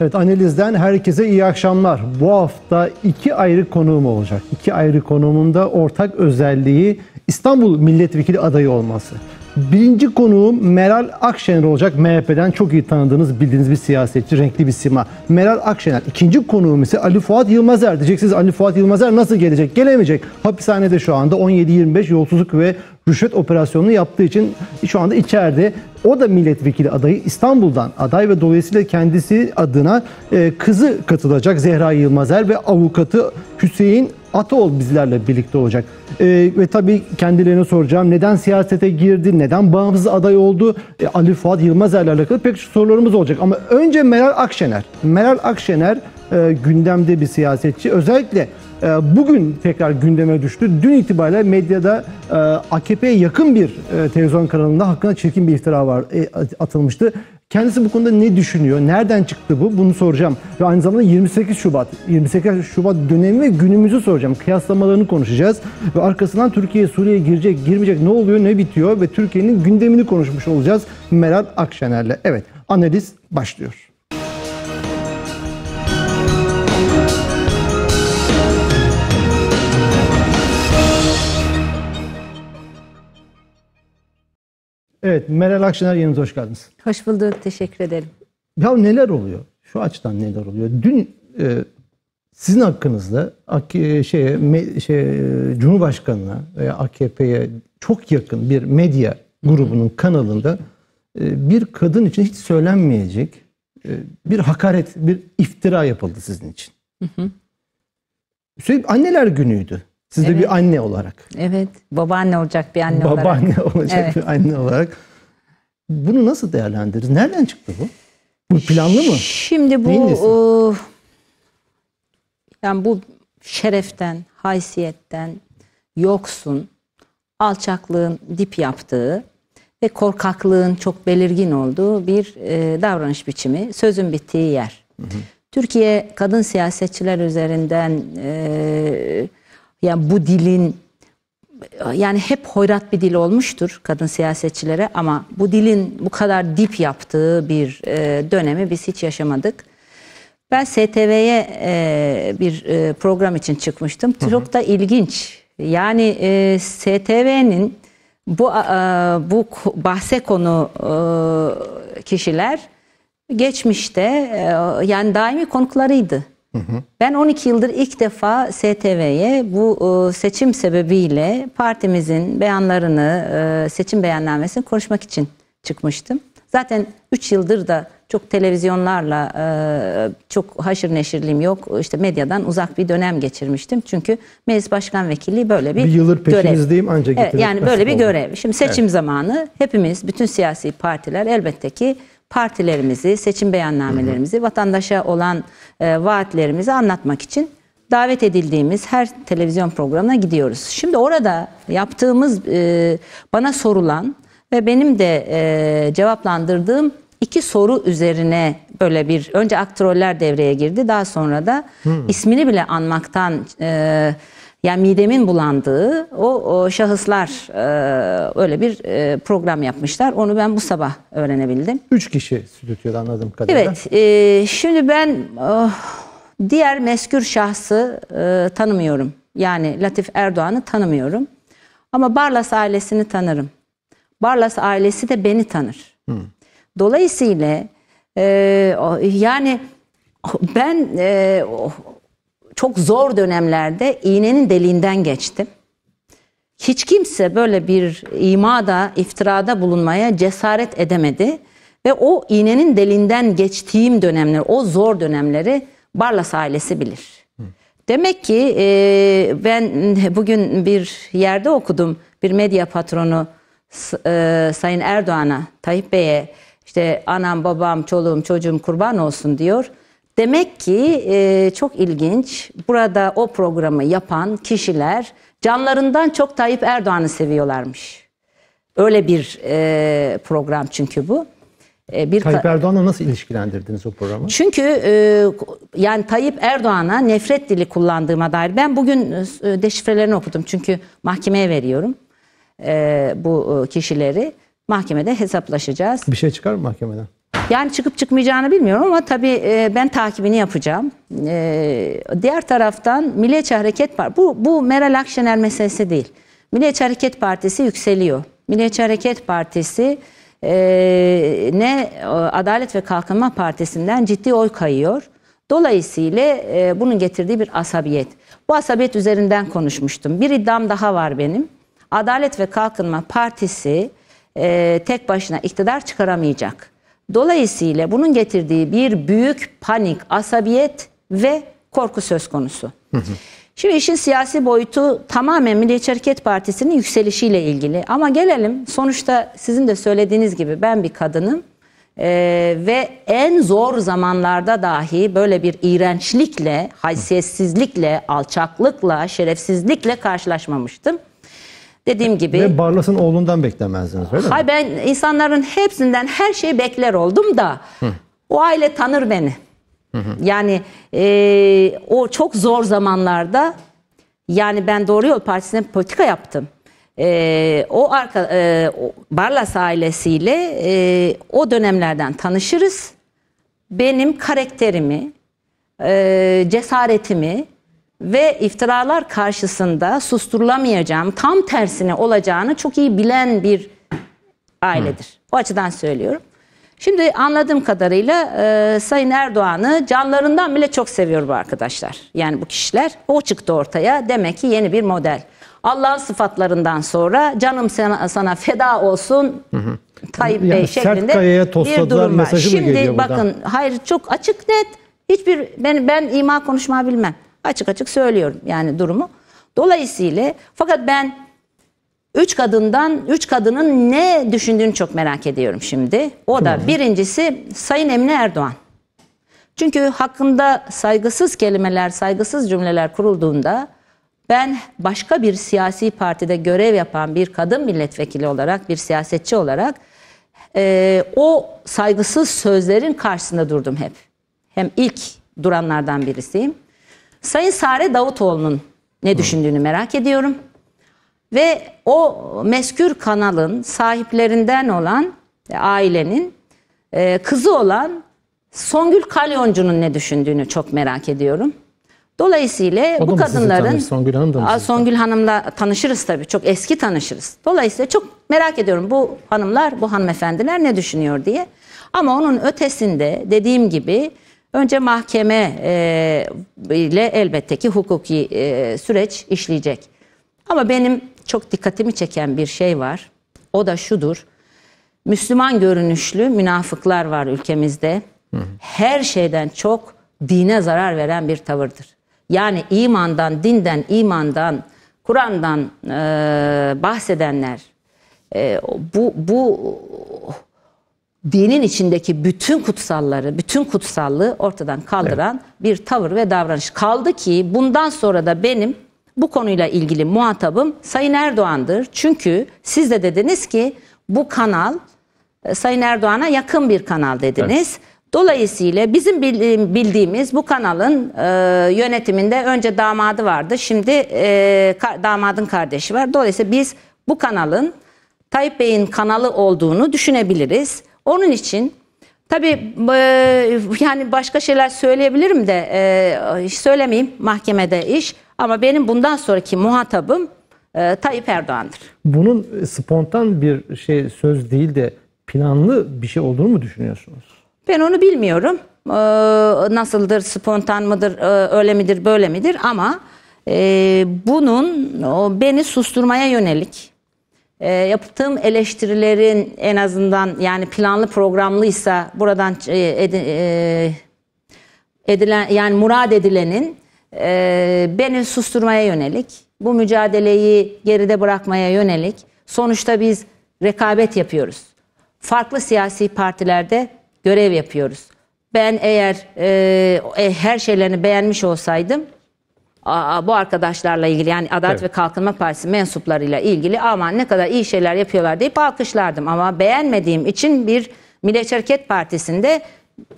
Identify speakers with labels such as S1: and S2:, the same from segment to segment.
S1: Evet analizden herkese iyi akşamlar. Bu hafta iki ayrı konuğum olacak. İki ayrı konuğumun da ortak özelliği İstanbul milletvekili adayı olması. Birinci konuğum Meral Akşener olacak. MHP'den çok iyi tanıdığınız, bildiğiniz bir siyasetçi, renkli bir sima. Meral Akşener. İkinci konuğum ise Ali Fuat Yılmazer. Diyeceksiniz Ali Fuat Yılmazer nasıl gelecek? Gelemeyecek. Hapishanede şu anda 17-25 yolsuzluk ve rüşvet operasyonunu yaptığı için şu anda içeride. O da milletvekili adayı İstanbul'dan aday ve dolayısıyla kendisi adına e, kızı katılacak Zehra Yılmazer ve avukatı Hüseyin Ataol bizlerle birlikte olacak. E, ve tabii kendilerine soracağım neden siyasete girdi, neden bağımsız aday oldu, e, Ali Fuat Yılmazer'le alakalı pek çok sorularımız olacak. Ama önce Meral Akşener. Meral Akşener e, gündemde bir siyasetçi. Özellikle e, bugün tekrar gündeme düştü. Dün itibariyle medyada e, AKP'ye yakın bir e, televizyon kanalında hakkında çirkin bir iftira var e, atılmıştı. Kendisi bu konuda ne düşünüyor? Nereden çıktı bu? Bunu soracağım. Ve aynı zamanda 28 Şubat, 28 Şubat dönemi ve günümüzü soracağım. Kıyaslamalarını konuşacağız. Ve arkasından Türkiye Suriye'ye girecek, girmeyecek ne oluyor, ne bitiyor ve Türkiye'nin gündemini konuşmuş olacağız Meral Akşener'le. Evet, analiz başlıyor. Evet, Meral Akşener yanınıza hoş geldiniz.
S2: Hoş bulduk, teşekkür ederim.
S1: Ya neler oluyor? Şu açıdan neler oluyor? Dün e, sizin hakkınızda AK, e, şeye, me, şey, e, Cumhurbaşkanı'na veya AKP'ye çok yakın bir medya grubunun kanalında e, bir kadın için hiç söylenmeyecek e, bir hakaret, bir iftira yapıldı sizin için. Hı hı. anneler günüydü. Siz evet. de bir anne olarak.
S2: Evet. Babaanne olacak bir anne Babaanne olarak. Babaanne olacak evet. bir
S1: anne olarak. Bunu nasıl değerlendiririz? Nereden çıktı bu? Bu planlı mı? Şimdi bu
S2: o, uh, yani bu şereften, haysiyetten yoksun, alçaklığın dip yaptığı ve korkaklığın çok belirgin olduğu bir e, davranış biçimi, sözün bittiği yer. Hı hı. Türkiye kadın siyasetçiler üzerinden e, yani bu dilin yani hep hoyrat bir dil olmuştur kadın siyasetçilere ama bu dilin bu kadar dip yaptığı bir e, dönemi biz hiç yaşamadık. Ben STV'ye e, bir e, program için çıkmıştım. Çok da ilginç. Yani e, STV'nin bu e, bu bahse konu e, kişiler geçmişte e, yani daimi konuklarıydı. Hı hı. Ben 12 yıldır ilk defa STV'ye bu e, seçim sebebiyle partimizin beyanlarını, e, seçim beyannamesini konuşmak için çıkmıştım. Zaten 3 yıldır da çok televizyonlarla e, çok haşır neşirliğim yok. İşte medyadan uzak bir dönem geçirmiştim. Çünkü meclis başkan vekilliği böyle bir, bir yıldır peşinizdeyim ancak evet, Yani böyle bir oldu. görev. Şimdi seçim evet. zamanı hepimiz bütün siyasi partiler elbette ki partilerimizi, seçim beyannamelerimizi, vatandaşa olan e, vaatlerimizi anlatmak için davet edildiğimiz her televizyon programına gidiyoruz. Şimdi orada yaptığımız e, bana sorulan ve benim de e, cevaplandırdığım iki soru üzerine böyle bir önce aktroller devreye girdi daha sonra da hmm. ismini bile anmaktan e, yani midemin bulandığı o, o şahıslar e, öyle bir e, program yapmışlar. Onu ben bu sabah öğrenebildim.
S1: Üç kişi stüdyoda anladığım kadarıyla. Evet.
S2: E, şimdi ben oh, diğer meskür şahsı e, tanımıyorum. Yani Latif Erdoğan'ı tanımıyorum. Ama Barlas ailesini tanırım. Barlas ailesi de beni tanır. Hmm. Dolayısıyla e, yani ben e, çok zor dönemlerde iğnenin deliğinden geçtim. Hiç kimse böyle bir imada, iftirada bulunmaya cesaret edemedi. Ve o iğnenin delinden geçtiğim dönemleri, o zor dönemleri Barlas ailesi bilir. Demek ki e, ben bugün bir yerde okudum. Bir medya patronu e, Sayın Erdoğan'a, Tayyip Bey'e işte anam, babam, çoluğum, çocuğum kurban olsun diyor. Demek ki e, çok ilginç. Burada o programı yapan kişiler canlarından çok Tayyip Erdoğan'ı seviyorlarmış. Öyle bir e, program çünkü bu. E, bir Tayyip
S1: Erdoğan'la nasıl ilişkilendirdiniz o programı?
S2: Çünkü e, yani Tayyip Erdoğan'a nefret dili kullandığıma dair ben bugün e, deşifrelerini okudum çünkü mahkemeye veriyorum e, bu e, kişileri mahkemede hesaplaşacağız.
S1: Bir şey çıkar mı mahkemeden?
S2: Yani çıkıp çıkmayacağını bilmiyorum ama tabii e, ben takibini yapacağım. E, diğer taraftan Milliyetçi Hareket Partisi, bu, bu Meral Akşener meselesi değil. Milliyetçi Hareket Partisi yükseliyor. Milliyetçi Hareket Partisi e, ne Adalet ve Kalkınma Partisi'nden ciddi oy kayıyor. Dolayısıyla bunun getirdiği bir asabiyet. Bu asabiyet üzerinden konuşmuştum. Bir iddiam daha var benim. Adalet ve Kalkınma Partisi e, tek başına iktidar çıkaramayacak. Dolayısıyla bunun getirdiği bir büyük panik, asabiyet ve korku söz konusu. Şimdi işin siyasi boyutu tamamen Milliyetçi Hareket Partisi'nin yükselişiyle ilgili. Ama gelelim sonuçta sizin de söylediğiniz gibi ben bir kadınım. Ee, ve en zor zamanlarda dahi böyle bir iğrençlikle, haysiyetsizlikle, alçaklıkla, şerefsizlikle karşılaşmamıştım. Dediğim gibi. Ve
S1: Barlas'ın oğlundan beklemezdiniz öyle hay mi? Ben insanların
S2: hepsinden her şeyi bekler oldum da Hı. o aile tanır beni. Hı hı. Yani e, o çok zor zamanlarda yani ben Doğru Yol Partisi'ne politika yaptım. E, o arka, e, Barlas ailesiyle e, o dönemlerden tanışırız. Benim karakterimi, e, cesaretimi, ve iftiralar karşısında susturulamayacağım, tam tersine olacağını çok iyi bilen bir ailedir. Hı. O açıdan söylüyorum. Şimdi anladığım kadarıyla e, Sayın Erdoğan'ı canlarından bile çok seviyor bu arkadaşlar. Yani bu kişiler. O çıktı ortaya. Demek ki yeni bir model. Allah'ın sıfatlarından sonra canım sana, sana feda olsun
S3: Tayyip yani Bey şeklinde bir durum var. Şimdi bakın buradan.
S2: hayır çok açık net hiçbir ben ben ima konuşma bilmem. Açık açık söylüyorum yani durumu. Dolayısıyla fakat ben üç kadından üç kadının ne düşündüğünü çok merak ediyorum şimdi. O da birincisi Sayın Emine Erdoğan. Çünkü hakkında saygısız kelimeler, saygısız cümleler kurulduğunda ben başka bir siyasi partide görev yapan bir kadın milletvekili olarak, bir siyasetçi olarak e, o saygısız sözlerin karşısında durdum hep. Hem ilk duranlardan birisiyim. Sayın Sare Davutoğlu'nun ne düşündüğünü merak ediyorum. Ve o meskür kanalın sahiplerinden olan e, ailenin e, kızı olan Songül Kalyoncu'nun ne düşündüğünü çok merak ediyorum. Dolayısıyla o bu kadınların Songül, Hanım da mı Songül Hanım'la tanışırız tabii. Çok eski tanışırız. Dolayısıyla çok merak ediyorum bu hanımlar, bu hanımefendiler ne düşünüyor diye. Ama onun ötesinde dediğim gibi Önce mahkeme e, ile elbette ki hukuki e, süreç işleyecek. Ama benim çok dikkatimi çeken bir şey var. O da şudur. Müslüman görünüşlü münafıklar var ülkemizde. Her şeyden çok dine zarar veren bir tavırdır. Yani imandan, dinden, imandan, Kur'an'dan e, bahsedenler e, bu bu dinin içindeki bütün kutsalları, bütün kutsallığı ortadan kaldıran evet. bir tavır ve davranış. Kaldı ki bundan sonra da benim bu konuyla ilgili muhatabım Sayın Erdoğan'dır. Çünkü siz de dediniz ki bu kanal e, Sayın Erdoğan'a yakın bir kanal dediniz. Evet. Dolayısıyla bizim e, bildiğimiz bu kanalın e, yönetiminde önce damadı vardı. Şimdi e, ka, damadın kardeşi var. Dolayısıyla biz bu kanalın Tayyip Bey'in kanalı olduğunu düşünebiliriz. Onun için tabii e, yani başka şeyler söyleyebilirim de e, söylemeyeyim mahkemede iş. Ama benim bundan sonraki muhatabım e, Tayyip Erdoğan'dır.
S1: Bunun spontan bir şey söz değil de planlı bir şey olduğunu mu düşünüyorsunuz?
S2: Ben onu bilmiyorum. E, nasıldır, spontan mıdır, öyle midir, böyle midir ama bunun beni susturmaya yönelik e, yaptığım eleştirilerin en azından yani planlı programlıysa buradan e, e, edilen yani murad edilenin e, beni susturmaya yönelik, bu mücadeleyi geride bırakmaya yönelik. Sonuçta biz rekabet yapıyoruz. Farklı siyasi partilerde görev yapıyoruz. Ben eğer e, e her şeylerini beğenmiş olsaydım bu arkadaşlarla ilgili yani Adalet evet. ve Kalkınma Partisi mensuplarıyla ilgili aman ne kadar iyi şeyler yapıyorlar deyip alkışlardım. Ama beğenmediğim için bir Milliyetçi Hareket Partisi'nde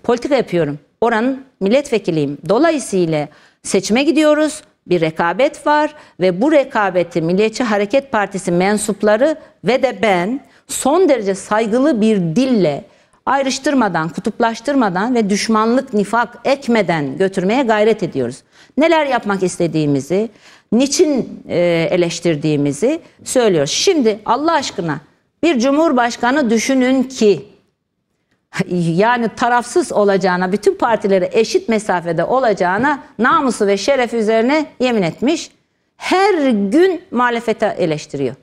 S2: politika yapıyorum. Oranın milletvekiliyim. Dolayısıyla seçime gidiyoruz. Bir rekabet var ve bu rekabeti Milliyetçi Hareket Partisi mensupları ve de ben son derece saygılı bir dille ayrıştırmadan, kutuplaştırmadan ve düşmanlık, nifak ekmeden götürmeye gayret ediyoruz. Neler yapmak istediğimizi, niçin e, eleştirdiğimizi söylüyoruz. Şimdi Allah aşkına bir cumhurbaşkanı düşünün ki yani tarafsız olacağına, bütün partilere eşit mesafede olacağına namusu ve şerefi üzerine yemin etmiş. Her gün muhalefete eleştiriyor.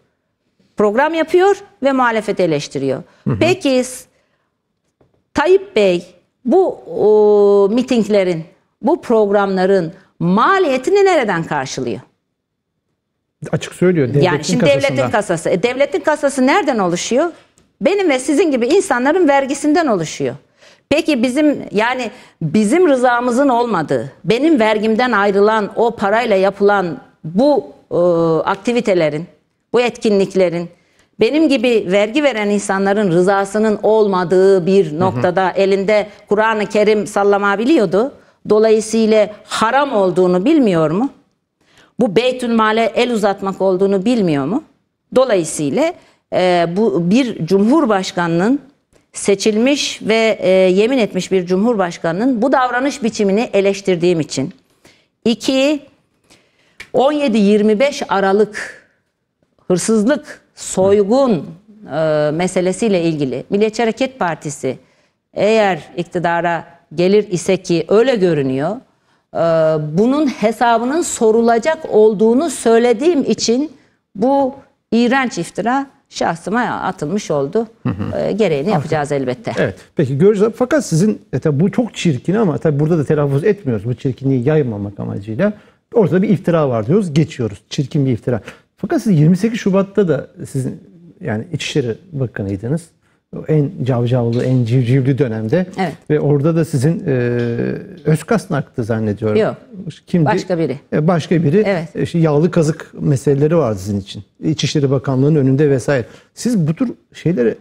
S2: Program yapıyor ve muhalefeti eleştiriyor. Hı hı. Peki Tayyip Bey bu o, mitinglerin, bu programların maliyetini nereden karşılıyor?
S1: Açık söylüyor. Devletin yani şimdi devletin
S2: kasası. E, devletin kasası nereden oluşuyor? Benim ve sizin gibi insanların vergisinden oluşuyor. Peki bizim yani bizim rızamızın olmadığı, benim vergimden ayrılan o parayla yapılan bu e, aktivitelerin, bu etkinliklerin benim gibi vergi veren insanların rızasının olmadığı bir noktada hı hı. elinde Kur'an-ı Kerim sallamabiliyordu. Dolayısıyla haram olduğunu bilmiyor mu? Bu Beytülmale el uzatmak olduğunu bilmiyor mu? Dolayısıyla e, bu bir cumhurbaşkanının seçilmiş ve e, yemin etmiş bir cumhurbaşkanının bu davranış biçimini eleştirdiğim için. 2 17-25 Aralık hırsızlık soygun e, meselesiyle ilgili Milliyetçi Hareket Partisi eğer iktidara gelir ise ki öyle görünüyor e, bunun hesabının sorulacak olduğunu söylediğim için bu iğrenç iftira şahsıma atılmış oldu. Hı hı. E, gereğini Artık. yapacağız elbette. Evet.
S1: Peki göreceğiz. Fakat sizin e, tabi bu çok çirkin ama tabi burada da telaffuz etmiyoruz bu çirkinliği yaymamak amacıyla. orada bir iftira var diyoruz. Geçiyoruz. Çirkin bir iftira. Fakat siz 28 Şubat'ta da sizin yani İçişleri Bakanıydınız. En cavcavlı, en civcivli dönemde. Evet. Ve orada da sizin e, Özkasnak'tı zannediyorum. Yok.
S2: Kimdi? Başka biri.
S1: E, başka biri. Evet. E, işte yağlı kazık meseleleri vardı sizin için. İçişleri Bakanlığı'nın önünde vesaire. Siz bu tür şeyleri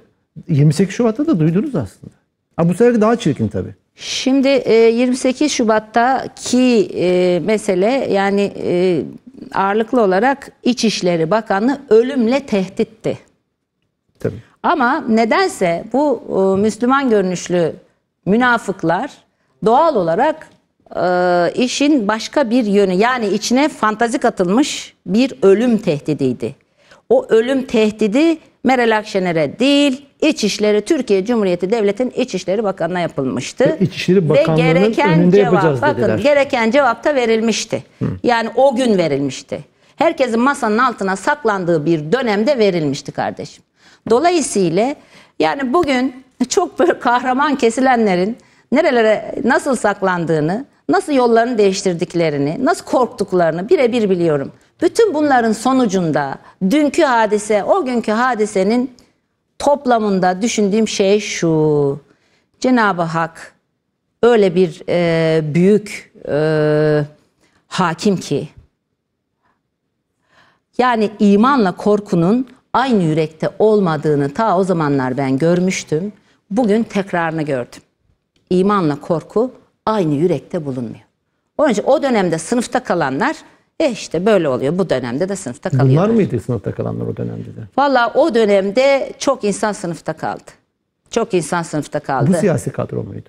S1: 28 Şubat'ta da duydunuz aslında. Ha, bu sefer daha çirkin tabii.
S2: Şimdi e, 28 Şubat'taki e, mesele yani e, ağırlıklı olarak İçişleri Bakanı ölümle tehditti. Tabii. Ama nedense bu e, Müslüman görünüşlü münafıklar doğal olarak e, işin başka bir yönü yani içine fantazi katılmış bir ölüm tehdidiydi. O ölüm tehdidi Meral Akşener'e değil İçişleri Türkiye Cumhuriyeti Devleti'nin İçişleri Bakanı'na yapılmıştı.
S1: Ve İçişleri Bakanlığı'nın Ve gereken önünde cevap, yapacağız bakın, dediler. Gereken
S2: cevap da verilmişti. Hı. Yani o gün verilmişti. Herkesin masanın altına saklandığı bir dönemde verilmişti kardeşim. Dolayısıyla yani bugün çok böyle kahraman kesilenlerin nerelere nasıl saklandığını, nasıl yollarını değiştirdiklerini, nasıl korktuklarını birebir biliyorum. Bütün bunların sonucunda dünkü hadise, o günkü hadisenin toplamında düşündüğüm şey şu. Cenab-ı Hak öyle bir e, büyük e, hakim ki yani imanla korkunun aynı yürekte olmadığını ta o zamanlar ben görmüştüm. Bugün tekrarını gördüm. İmanla korku aynı yürekte bulunmuyor. Onun için o dönemde sınıfta kalanlar e işte böyle oluyor. Bu dönemde de sınıfta kalıyor.
S1: Bunlar mıydı sınıfta kalanlar o dönemde de?
S2: Valla o dönemde çok insan sınıfta kaldı. Çok insan sınıfta kaldı. Bu siyasi kadro muydu?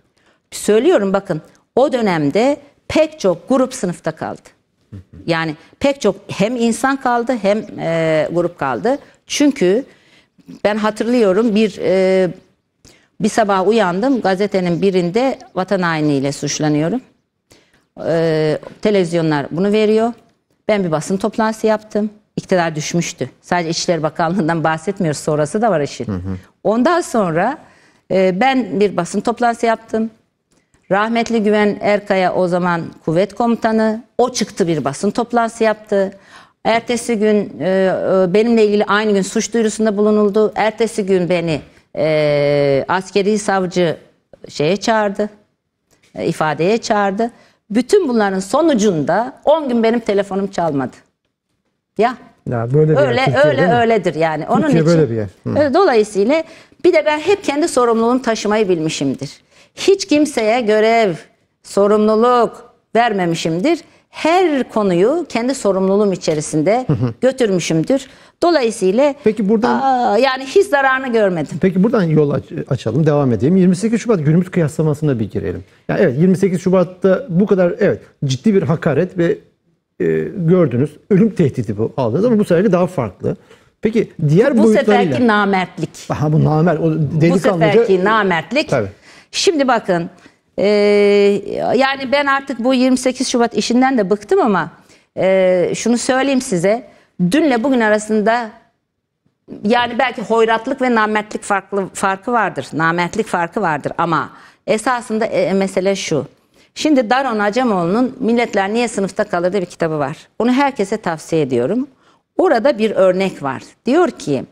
S2: Söylüyorum bakın o dönemde pek çok grup sınıfta kaldı. Yani pek çok hem insan kaldı hem e, grup kaldı. Çünkü ben hatırlıyorum bir e, bir sabah uyandım gazetenin birinde vatan hainiyle suçlanıyorum. E, televizyonlar bunu veriyor. Ben bir basın toplantısı yaptım. İktidar düşmüştü. Sadece İçişleri Bakanlığı'ndan bahsetmiyoruz. Sonrası da var işin. Hı hı. Ondan sonra e, ben bir basın toplantısı yaptım. Rahmetli Güven Erkaya o zaman kuvvet komutanı. O çıktı bir basın toplantısı yaptı. Ertesi gün e, e benimle ilgili aynı gün suç duyurusunda bulunuldu. Ertesi gün beni e, askeri savcı şeye çağırdı. E, ifadeye çağırdı. Bütün bunların sonucunda 10 gün benim telefonum çalmadı. Ya.
S1: Ya böyle bir öyle yer, öyle öyledir
S2: yani. Onun Türkiye için. böyle bir yer. Dolayısıyla bir de ben hep kendi sorumluluğumu taşımayı bilmişimdir. Hiç kimseye görev, sorumluluk vermemişimdir. Her konuyu kendi sorumluluğum içerisinde hı götürmüşümdür. Dolayısıyla Peki buradan aa, yani hiç zararını
S1: görmedim. Peki buradan yol aç, açalım, devam edelim. 28 Şubat günümüz kıyaslamasına bir girelim. Yani evet 28 Şubat'ta bu kadar evet ciddi bir hakaret ve e, gördünüz. Ölüm tehdidi bu aldınız ama bu seferki daha farklı. Peki diğer bu boyutlarıyla... Bu seferki
S2: namertlik.
S1: Aha bu namert. O bu seferki namertlik. Tabii.
S2: Şimdi bakın e, yani ben artık bu 28 Şubat işinden de bıktım ama e, şunu söyleyeyim size dünle bugün arasında yani belki hoyratlık ve namertlik farklı farkı vardır. Namertlik farkı vardır ama esasında e, e mesele şu. Şimdi Daron Acemoğlu'nun Milletler Niye Sınıfta Kalır diye bir kitabı var. Onu herkese tavsiye ediyorum. Orada bir örnek var. Diyor ki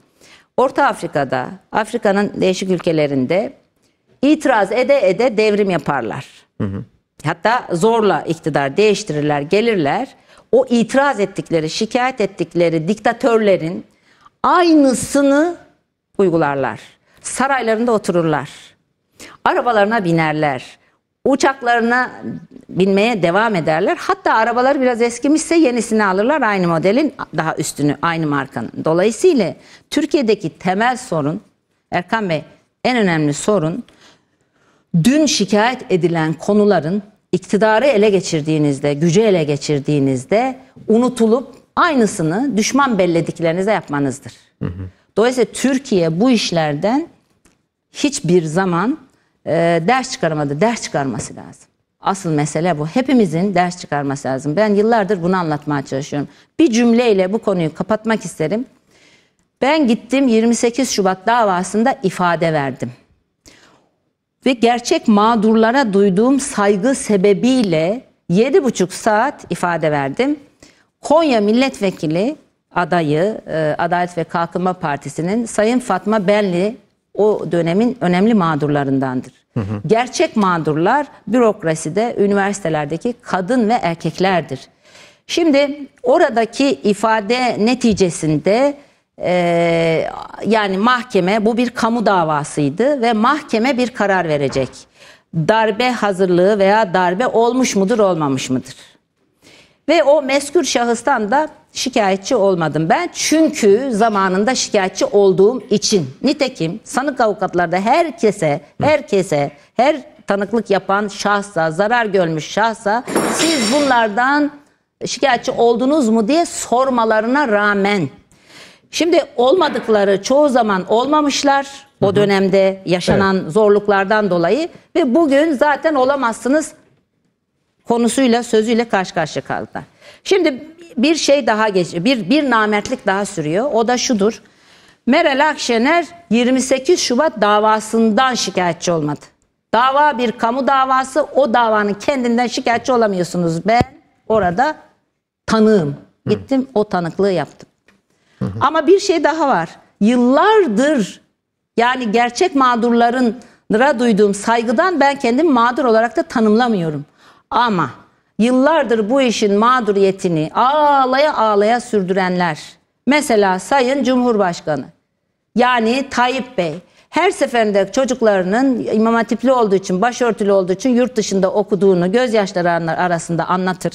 S2: Orta Afrika'da, Afrika'nın değişik ülkelerinde itiraz ede ede devrim yaparlar. Hı hı. Hatta zorla iktidar değiştirirler, gelirler o itiraz ettikleri, şikayet ettikleri diktatörlerin aynısını uygularlar. Saraylarında otururlar. Arabalarına binerler. Uçaklarına binmeye devam ederler. Hatta arabalar biraz eskimişse yenisini alırlar aynı modelin daha üstünü aynı markanın. Dolayısıyla Türkiye'deki temel sorun Erkan Bey en önemli sorun dün şikayet edilen konuların iktidarı ele geçirdiğinizde, gücü ele geçirdiğinizde unutulup aynısını düşman bellediklerinize yapmanızdır. Hı hı. Dolayısıyla Türkiye bu işlerden hiçbir zaman e, ders çıkaramadı. Ders çıkarması lazım. Asıl mesele bu. Hepimizin ders çıkarması lazım. Ben yıllardır bunu anlatmaya çalışıyorum. Bir cümleyle bu konuyu kapatmak isterim. Ben gittim 28 Şubat davasında ifade verdim ve gerçek mağdurlara duyduğum saygı sebebiyle 7,5 saat ifade verdim. Konya milletvekili adayı e, Adalet ve Kalkınma Partisi'nin Sayın Fatma Benli o dönemin önemli mağdurlarındandır. Hı hı. Gerçek mağdurlar bürokraside, üniversitelerdeki kadın ve erkeklerdir. Şimdi oradaki ifade neticesinde e, yani mahkeme bu bir kamu davasıydı ve mahkeme bir karar verecek. Darbe hazırlığı veya darbe olmuş mudur olmamış mıdır? Ve o meskür şahıstan da şikayetçi olmadım ben. Çünkü zamanında şikayetçi olduğum için. Nitekim sanık avukatlarda herkese, herkese, her tanıklık yapan şahsa, zarar görmüş şahsa siz bunlardan şikayetçi oldunuz mu diye sormalarına rağmen Şimdi olmadıkları çoğu zaman olmamışlar o dönemde yaşanan evet. zorluklardan dolayı ve bugün zaten olamazsınız konusuyla sözüyle karşı karşıya kaldı. Şimdi bir şey daha geçiyor. Bir bir namertlik daha sürüyor. O da şudur. Meral Akşener 28 Şubat davasından şikayetçi olmadı. Dava bir kamu davası. O davanın kendinden şikayetçi olamıyorsunuz. Ben orada tanığım. Gittim Hı. o tanıklığı yaptım. Ama bir şey daha var. Yıllardır yani gerçek mağdurların duyduğum saygıdan ben kendimi mağdur olarak da tanımlamıyorum. Ama yıllardır bu işin mağduriyetini ağlaya ağlaya sürdürenler. Mesela Sayın Cumhurbaşkanı yani Tayyip Bey her seferinde çocuklarının imam hatipli olduğu için, başörtülü olduğu için yurt dışında okuduğunu gözyaşları arasında anlatır.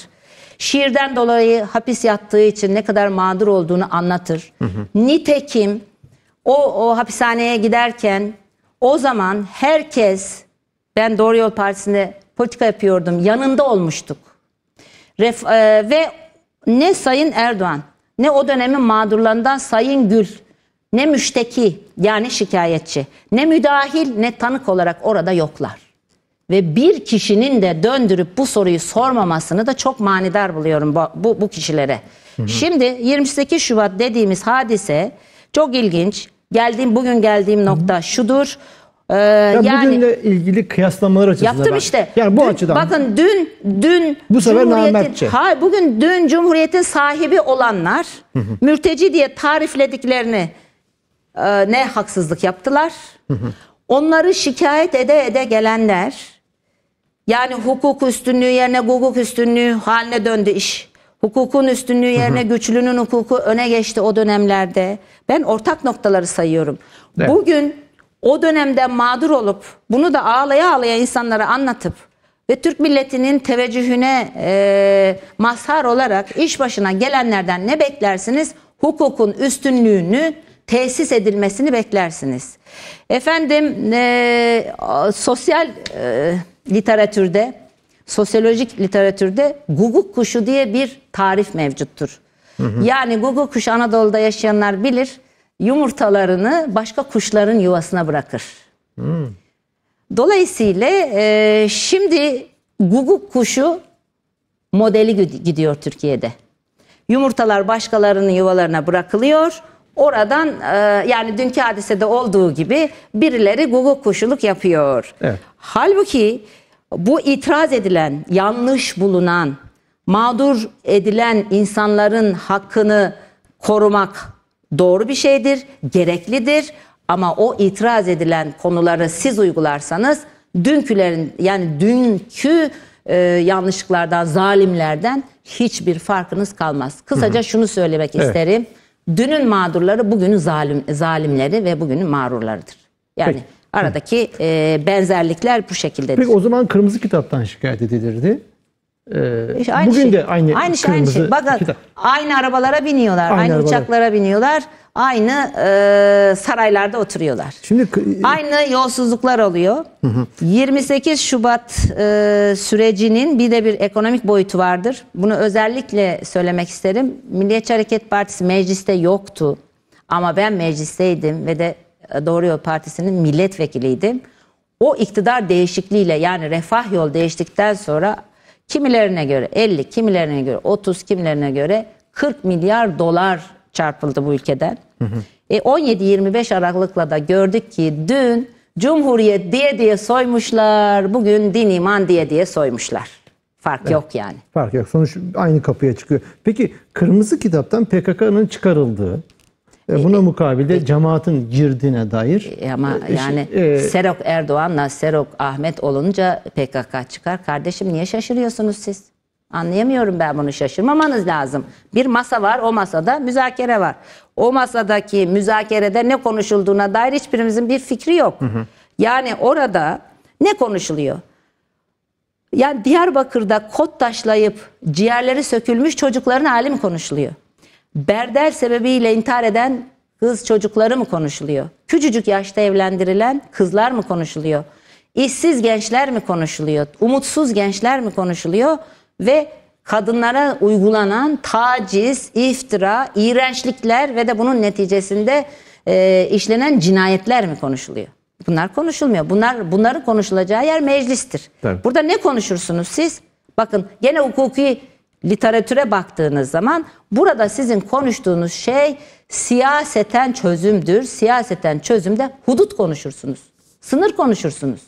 S2: Şiirden dolayı hapis yattığı için ne kadar mağdur olduğunu anlatır. Hı hı. Nitekim o, o hapishaneye giderken o zaman herkes ben Doğru Yol Partisi'nde politika yapıyordum. Yanında olmuştuk. Ref, e, ve ne Sayın Erdoğan ne o dönemin mağdurlarından Sayın Gül ne müşteki yani şikayetçi ne müdahil ne tanık olarak orada yoklar ve bir kişinin de döndürüp bu soruyu sormamasını da çok manidar buluyorum bu, bu, bu kişilere. Hı hı. Şimdi 28 Şubat dediğimiz hadise çok ilginç. Geldiğim bugün geldiğim nokta hı hı. şudur. Ee, ya yani
S1: bugünle ilgili kıyaslamalar açısından. Yaptım ben. işte. Yani bu dün, açıdan. Bakın
S2: dün dün bu sefer namertçe. Hayır bugün dün Cumhuriyet'in sahibi olanlar hı hı. mülteci diye tariflediklerini e, ne haksızlık yaptılar. Hı hı. Onları şikayet ede ede gelenler yani hukuk üstünlüğü yerine hukuk üstünlüğü haline döndü iş. Hukukun üstünlüğü yerine güçlünün hukuku öne geçti o dönemlerde. Ben ortak noktaları sayıyorum. Evet. Bugün o dönemde mağdur olup bunu da ağlaya ağlaya insanlara anlatıp ve Türk milletinin teveccühüne e, mazhar olarak iş başına gelenlerden ne beklersiniz? Hukukun üstünlüğünü tesis edilmesini beklersiniz. Efendim e, sosyal e, literatürde, sosyolojik literatürde guguk kuşu diye bir tarif mevcuttur. Hı hı. Yani guguk kuşu Anadolu'da yaşayanlar bilir yumurtalarını başka kuşların yuvasına bırakır. Hı. Dolayısıyla e, şimdi guguk kuşu modeli gidiyor Türkiye'de. Yumurtalar başkalarının yuvalarına bırakılıyor. Oradan e, yani dünkü hadisede olduğu gibi birileri guguk kuşuluk yapıyor. Evet. Halbuki bu itiraz edilen, yanlış bulunan, mağdur edilen insanların hakkını korumak doğru bir şeydir, gereklidir. Ama o itiraz edilen konuları siz uygularsanız dünkülerin yani dünkü e, yanlışlıklardan, zalimlerden hiçbir farkınız kalmaz. Kısaca Hı-hı. şunu söylemek evet. isterim dünün mağdurları bugünün zalim zalimleri ve bugünün mağrurlarıdır. Yani Peki. aradaki e, benzerlikler bu şekilde. Peki o
S1: zaman kırmızı kitaptan şikayet edilirdi. Ee, işte aynı bugün şey. de aynı, aynı şey, kırmızı aynı şey. Bakın kitap.
S2: aynı arabalara biniyorlar, aynı, aynı uçaklara biniyorlar aynı e, saraylarda oturuyorlar. Şimdi aynı yolsuzluklar oluyor. Hı hı. 28 Şubat e, sürecinin bir de bir ekonomik boyutu vardır. Bunu özellikle söylemek isterim. Milliyetçi Hareket Partisi mecliste yoktu. Ama ben meclisteydim ve de e, Doğru Yol Partisi'nin milletvekiliydim. O iktidar değişikliğiyle yani refah yol değiştikten sonra kimilerine göre 50, kimilerine göre 30, kimilerine göre 40 milyar dolar çarpıldı bu ülkeden. Hı hı. E, 17-25 Aralık'la da gördük ki dün Cumhuriyet diye diye soymuşlar, bugün din iman diye diye soymuşlar. Fark evet. yok yani.
S1: Fark yok. Sonuç aynı kapıya çıkıyor. Peki kırmızı kitaptan PKK'nın çıkarıldığı, e, e, Buna e, mukabilde e, cemaatin girdine dair. ama şey, yani Serok
S2: Erdoğan'la Serok Ahmet olunca PKK çıkar. Kardeşim niye şaşırıyorsunuz siz? Anlayamıyorum ben bunu şaşırmamanız lazım. Bir masa var o masada müzakere var. O masadaki müzakerede ne konuşulduğuna dair hiçbirimizin bir fikri yok. Hı hı. Yani orada ne konuşuluyor? Yani Diyarbakır'da kot taşlayıp ciğerleri sökülmüş çocukların hali mi konuşuluyor? Berdel sebebiyle intihar eden kız çocukları mı konuşuluyor? Küçücük yaşta evlendirilen kızlar mı konuşuluyor? İşsiz gençler mi konuşuluyor? Umutsuz gençler mi konuşuluyor? ve kadınlara uygulanan taciz, iftira, iğrençlikler ve de bunun neticesinde e, işlenen cinayetler mi konuşuluyor? Bunlar konuşulmuyor. Bunlar bunları konuşulacağı yer meclistir. Tabii. Burada ne konuşursunuz siz? Bakın gene hukuki literatüre baktığınız zaman burada sizin konuştuğunuz şey siyaseten çözümdür. Siyaseten çözümde hudut konuşursunuz. Sınır konuşursunuz.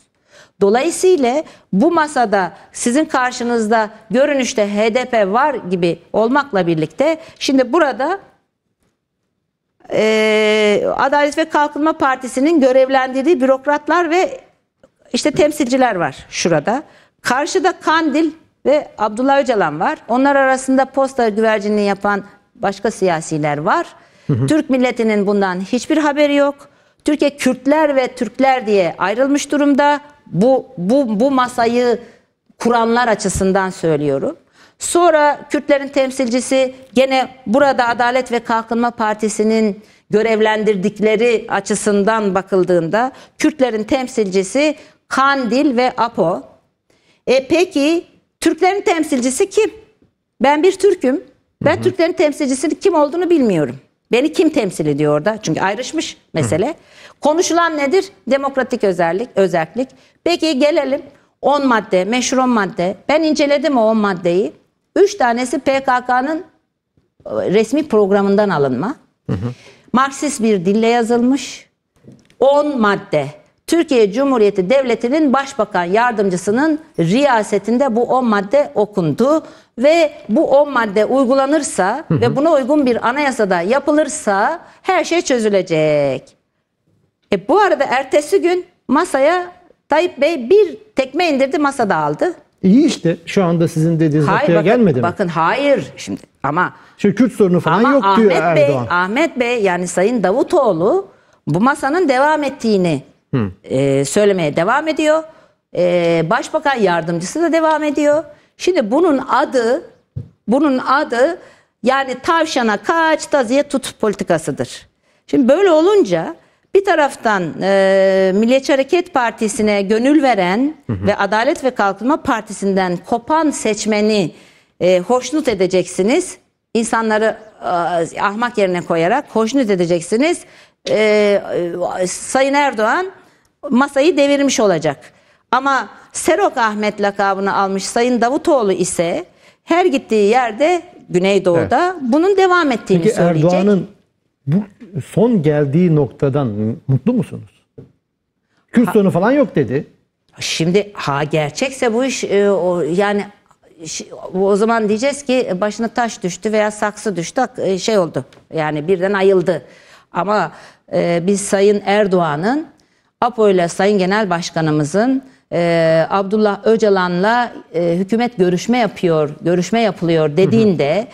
S2: Dolayısıyla bu masada sizin karşınızda görünüşte HDP var gibi olmakla birlikte şimdi burada e, Adalet ve Kalkınma Partisi'nin görevlendirdiği bürokratlar ve işte temsilciler var şurada. Karşıda Kandil ve Abdullah Öcalan var. Onlar arasında posta güvercinliği yapan başka siyasiler var. Hı hı. Türk milletinin bundan hiçbir haberi yok. Türkiye Kürtler ve Türkler diye ayrılmış durumda. Bu, bu, bu masayı kuranlar açısından söylüyorum. Sonra Kürtlerin temsilcisi gene burada Adalet ve Kalkınma Partisi'nin görevlendirdikleri açısından bakıldığında Kürtlerin temsilcisi Kandil ve Apo. E peki Türklerin temsilcisi kim? Ben bir Türk'üm. Ben hı hı. Türklerin temsilcisinin kim olduğunu bilmiyorum. Beni kim temsil ediyor orada? Çünkü ayrışmış mesele. Hı. Konuşulan nedir? Demokratik özellik, özellik. Peki gelelim 10 madde, meşhur 10 madde. Ben inceledim o 10 maddeyi. 3 tanesi PKK'nın e, resmi programından alınma. Hı hı. Marksist bir dille yazılmış. 10 madde. Türkiye Cumhuriyeti Devleti'nin Başbakan Yardımcısının riyasetinde bu 10 madde okundu ve bu 10 madde uygulanırsa hı hı. ve buna uygun bir anayasada yapılırsa her şey çözülecek. E bu arada ertesi gün masaya Tayyip Bey bir tekme indirdi masada aldı.
S1: İyi işte şu anda sizin dediğiniz hayır, noktaya bakın, gelmedi mi? Bakın
S2: hayır şimdi ama şu şey, Kürt sorunu falan ama yok Ahmet diyor Bey, Ahmet Bey yani Sayın Davutoğlu bu masanın devam ettiğini Hı. e, söylemeye devam ediyor. E, Başbakan yardımcısı da devam ediyor. Şimdi bunun adı bunun adı yani tavşana kaç tazıya tut politikasıdır. Şimdi böyle olunca bir taraftan e, Milliyetçi Hareket Partisi'ne gönül veren hı hı. ve Adalet ve Kalkınma Partisi'nden kopan seçmeni e, hoşnut edeceksiniz. İnsanları e, ahmak yerine koyarak hoşnut edeceksiniz. E, e, Sayın Erdoğan masayı devirmiş olacak. Ama Serok Ahmet lakabını almış Sayın Davutoğlu ise her gittiği yerde Güneydoğu'da evet. bunun devam ettiğini Peki söyleyecek.
S1: Erdoğan'ın bu son geldiği noktadan mutlu musunuz? Kürt sonu falan yok dedi. Şimdi ha
S2: gerçekse
S1: bu iş e, o,
S2: yani o zaman diyeceğiz ki başına taş düştü veya saksı düştü e, şey oldu. Yani birden ayıldı. Ama e, biz Sayın Erdoğan'ın APO ile Sayın Genel Başkanımızın e, Abdullah Öcalan'la e, hükümet görüşme yapıyor, görüşme yapılıyor dediğinde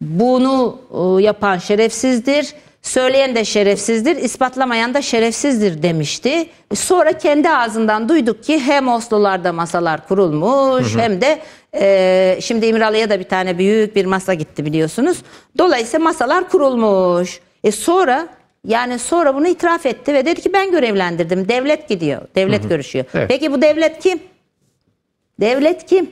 S2: bunu e, yapan şerefsizdir. Söyleyen de şerefsizdir, ispatlamayan da şerefsizdir demişti. E, sonra kendi ağzından duyduk ki hem Oslo'larda masalar kurulmuş hı hı. hem de e, şimdi İmralı'ya da bir tane büyük bir masa gitti biliyorsunuz. Dolayısıyla masalar kurulmuş. E sonra yani sonra bunu itiraf etti ve dedi ki ben görevlendirdim. Devlet gidiyor. Devlet hı hı. görüşüyor. Evet. Peki bu devlet kim? Devlet kim?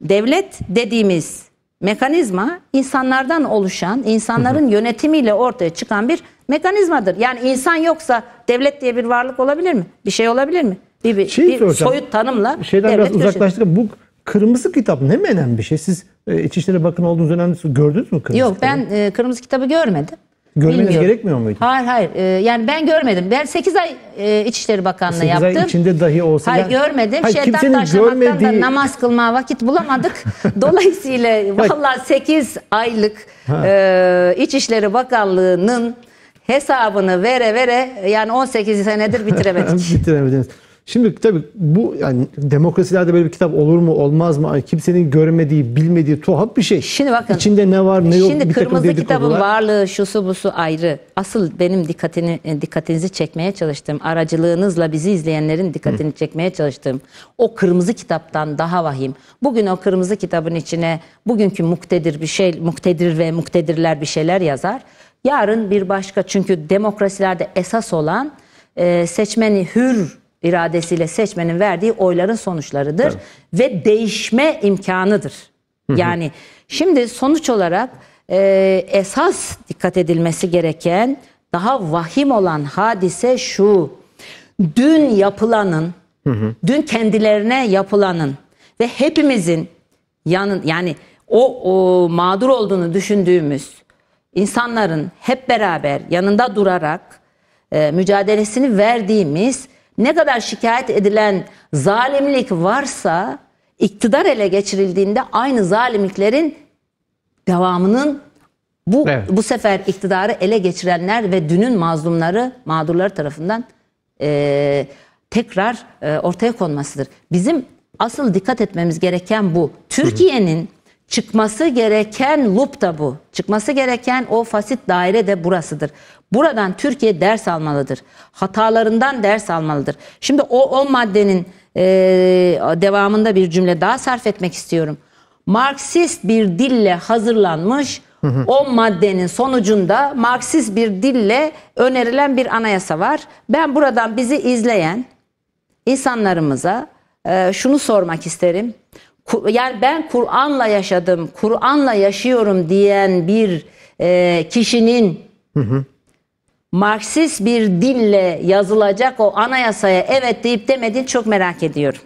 S2: Devlet dediğimiz mekanizma insanlardan oluşan, insanların hı hı. yönetimiyle ortaya çıkan bir mekanizmadır. Yani insan yoksa devlet diye bir varlık olabilir mi? Bir şey olabilir mi? Bir, bir, şey bir soracağım. soyut tanımla şeyden biraz uzaklaştık.
S1: Bu kırmızı kitap ne menen bir şey? Siz e, İçişleri Bakanı olduğunuz dönemde gördünüz mü kırmızı Yok
S2: kitabı? ben kırmızı kitabı görmedim.
S1: Görmeniz Bilmiyorum. gerekmiyor muydu?
S2: Hayır hayır. Ee, yani ben görmedim. Ben 8 ay e, İçişleri Bakanlığı 8 yaptım. ay içinde
S1: dahi olsa... Hayır yani- görmedim. Hayır, Şeytan kimsenin taşlamaktan da namaz
S2: kılmaya vakit bulamadık. Dolayısıyla valla 8 aylık e, İçişleri Bakanlığı'nın hesabını vere vere yani 18 senedir bitiremedik.
S1: Bitiremediniz. Şimdi tabii bu yani demokrasilerde böyle bir kitap olur mu olmaz mı? Yani kimsenin görmediği, bilmediği tuhaf bir şey. Şimdi bakın. İçinde ne var ne yok şimdi bir takım kırmızı kitabın konular.
S2: varlığı şusu busu ayrı. Asıl benim dikkatini e, dikkatinizi çekmeye çalıştığım, aracılığınızla bizi izleyenlerin dikkatini Hı. çekmeye çalıştığım o kırmızı kitaptan daha vahim. Bugün o kırmızı kitabın içine bugünkü muktedir bir şey, muktedir ve muktedirler bir şeyler yazar. Yarın bir başka çünkü demokrasilerde esas olan e, seçmeni hür iradesiyle seçmenin verdiği oyların sonuçlarıdır evet. ve değişme imkanıdır. yani şimdi sonuç olarak e, esas dikkat edilmesi gereken daha vahim olan hadise şu. Dün yapılanın, dün kendilerine yapılanın ve hepimizin yanın yani o, o mağdur olduğunu düşündüğümüz insanların hep beraber yanında durarak e, mücadelesini verdiğimiz ne kadar şikayet edilen zalimlik varsa iktidar ele geçirildiğinde aynı zalimliklerin devamının bu evet. bu sefer iktidarı ele geçirenler ve dünün mazlumları, mağdurları tarafından e, tekrar e, ortaya konmasıdır. Bizim asıl dikkat etmemiz gereken bu. Türkiye'nin çıkması gereken loop da bu. Çıkması gereken o fasit daire de burasıdır. Buradan Türkiye ders almalıdır. Hatalarından ders almalıdır. Şimdi o 10 maddenin e, devamında bir cümle daha sarf etmek istiyorum. Marksist bir dille hazırlanmış 10 maddenin sonucunda Marksist bir dille önerilen bir anayasa var. Ben buradan bizi izleyen insanlarımıza e, şunu sormak isterim yani ben Kur'an'la yaşadım, Kur'an'la yaşıyorum diyen bir e, kişinin hı hı. Marksist bir dille yazılacak o anayasaya evet deyip demediğini çok merak ediyorum.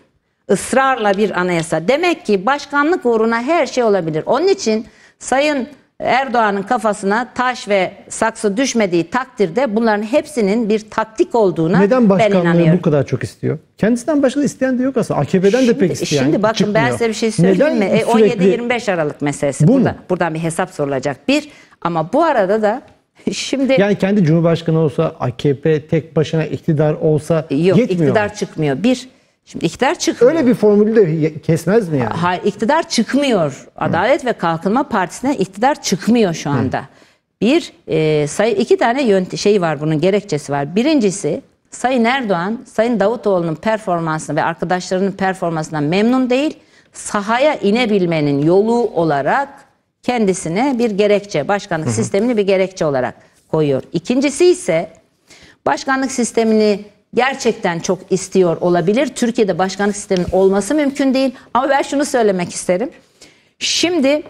S2: Israrla bir anayasa. Demek ki başkanlık uğruna her şey olabilir. Onun için Sayın Erdoğan'ın kafasına taş ve saksı düşmediği takdirde bunların hepsinin bir taktik
S1: olduğuna Neden başkanlığı bu kadar çok istiyor? Kendisinden başka isteyen de yok aslında. AKP'den şimdi, de pek isteyen Şimdi bakın çıkmıyor. ben size bir şey söyleyeyim Neden mi? E, 17-25
S2: Aralık meselesi. Bu Burada, mu? buradan bir hesap sorulacak. Bir ama bu arada da Şimdi yani
S1: kendi cumhurbaşkanı olsa AKP tek başına iktidar olsa yok, yetmiyor. iktidar çıkmıyor. Bir Şimdi iktidar çıkmıyor. Öyle bir formülü de
S2: kesmez mi yani? Hayır iktidar çıkmıyor. Adalet Hı. ve Kalkınma Partisi'ne iktidar çıkmıyor şu anda. Hı. Bir, e, say, iki tane yönt şey var bunun gerekçesi var. Birincisi Sayın Erdoğan, Sayın Davutoğlu'nun performansına ve arkadaşlarının performansından memnun değil. Sahaya inebilmenin yolu olarak kendisine bir gerekçe, başkanlık hı sistemini bir gerekçe olarak koyuyor. İkincisi ise başkanlık sistemini gerçekten çok istiyor olabilir. Türkiye'de başkanlık sisteminin olması mümkün değil. Ama ben şunu söylemek isterim. Şimdi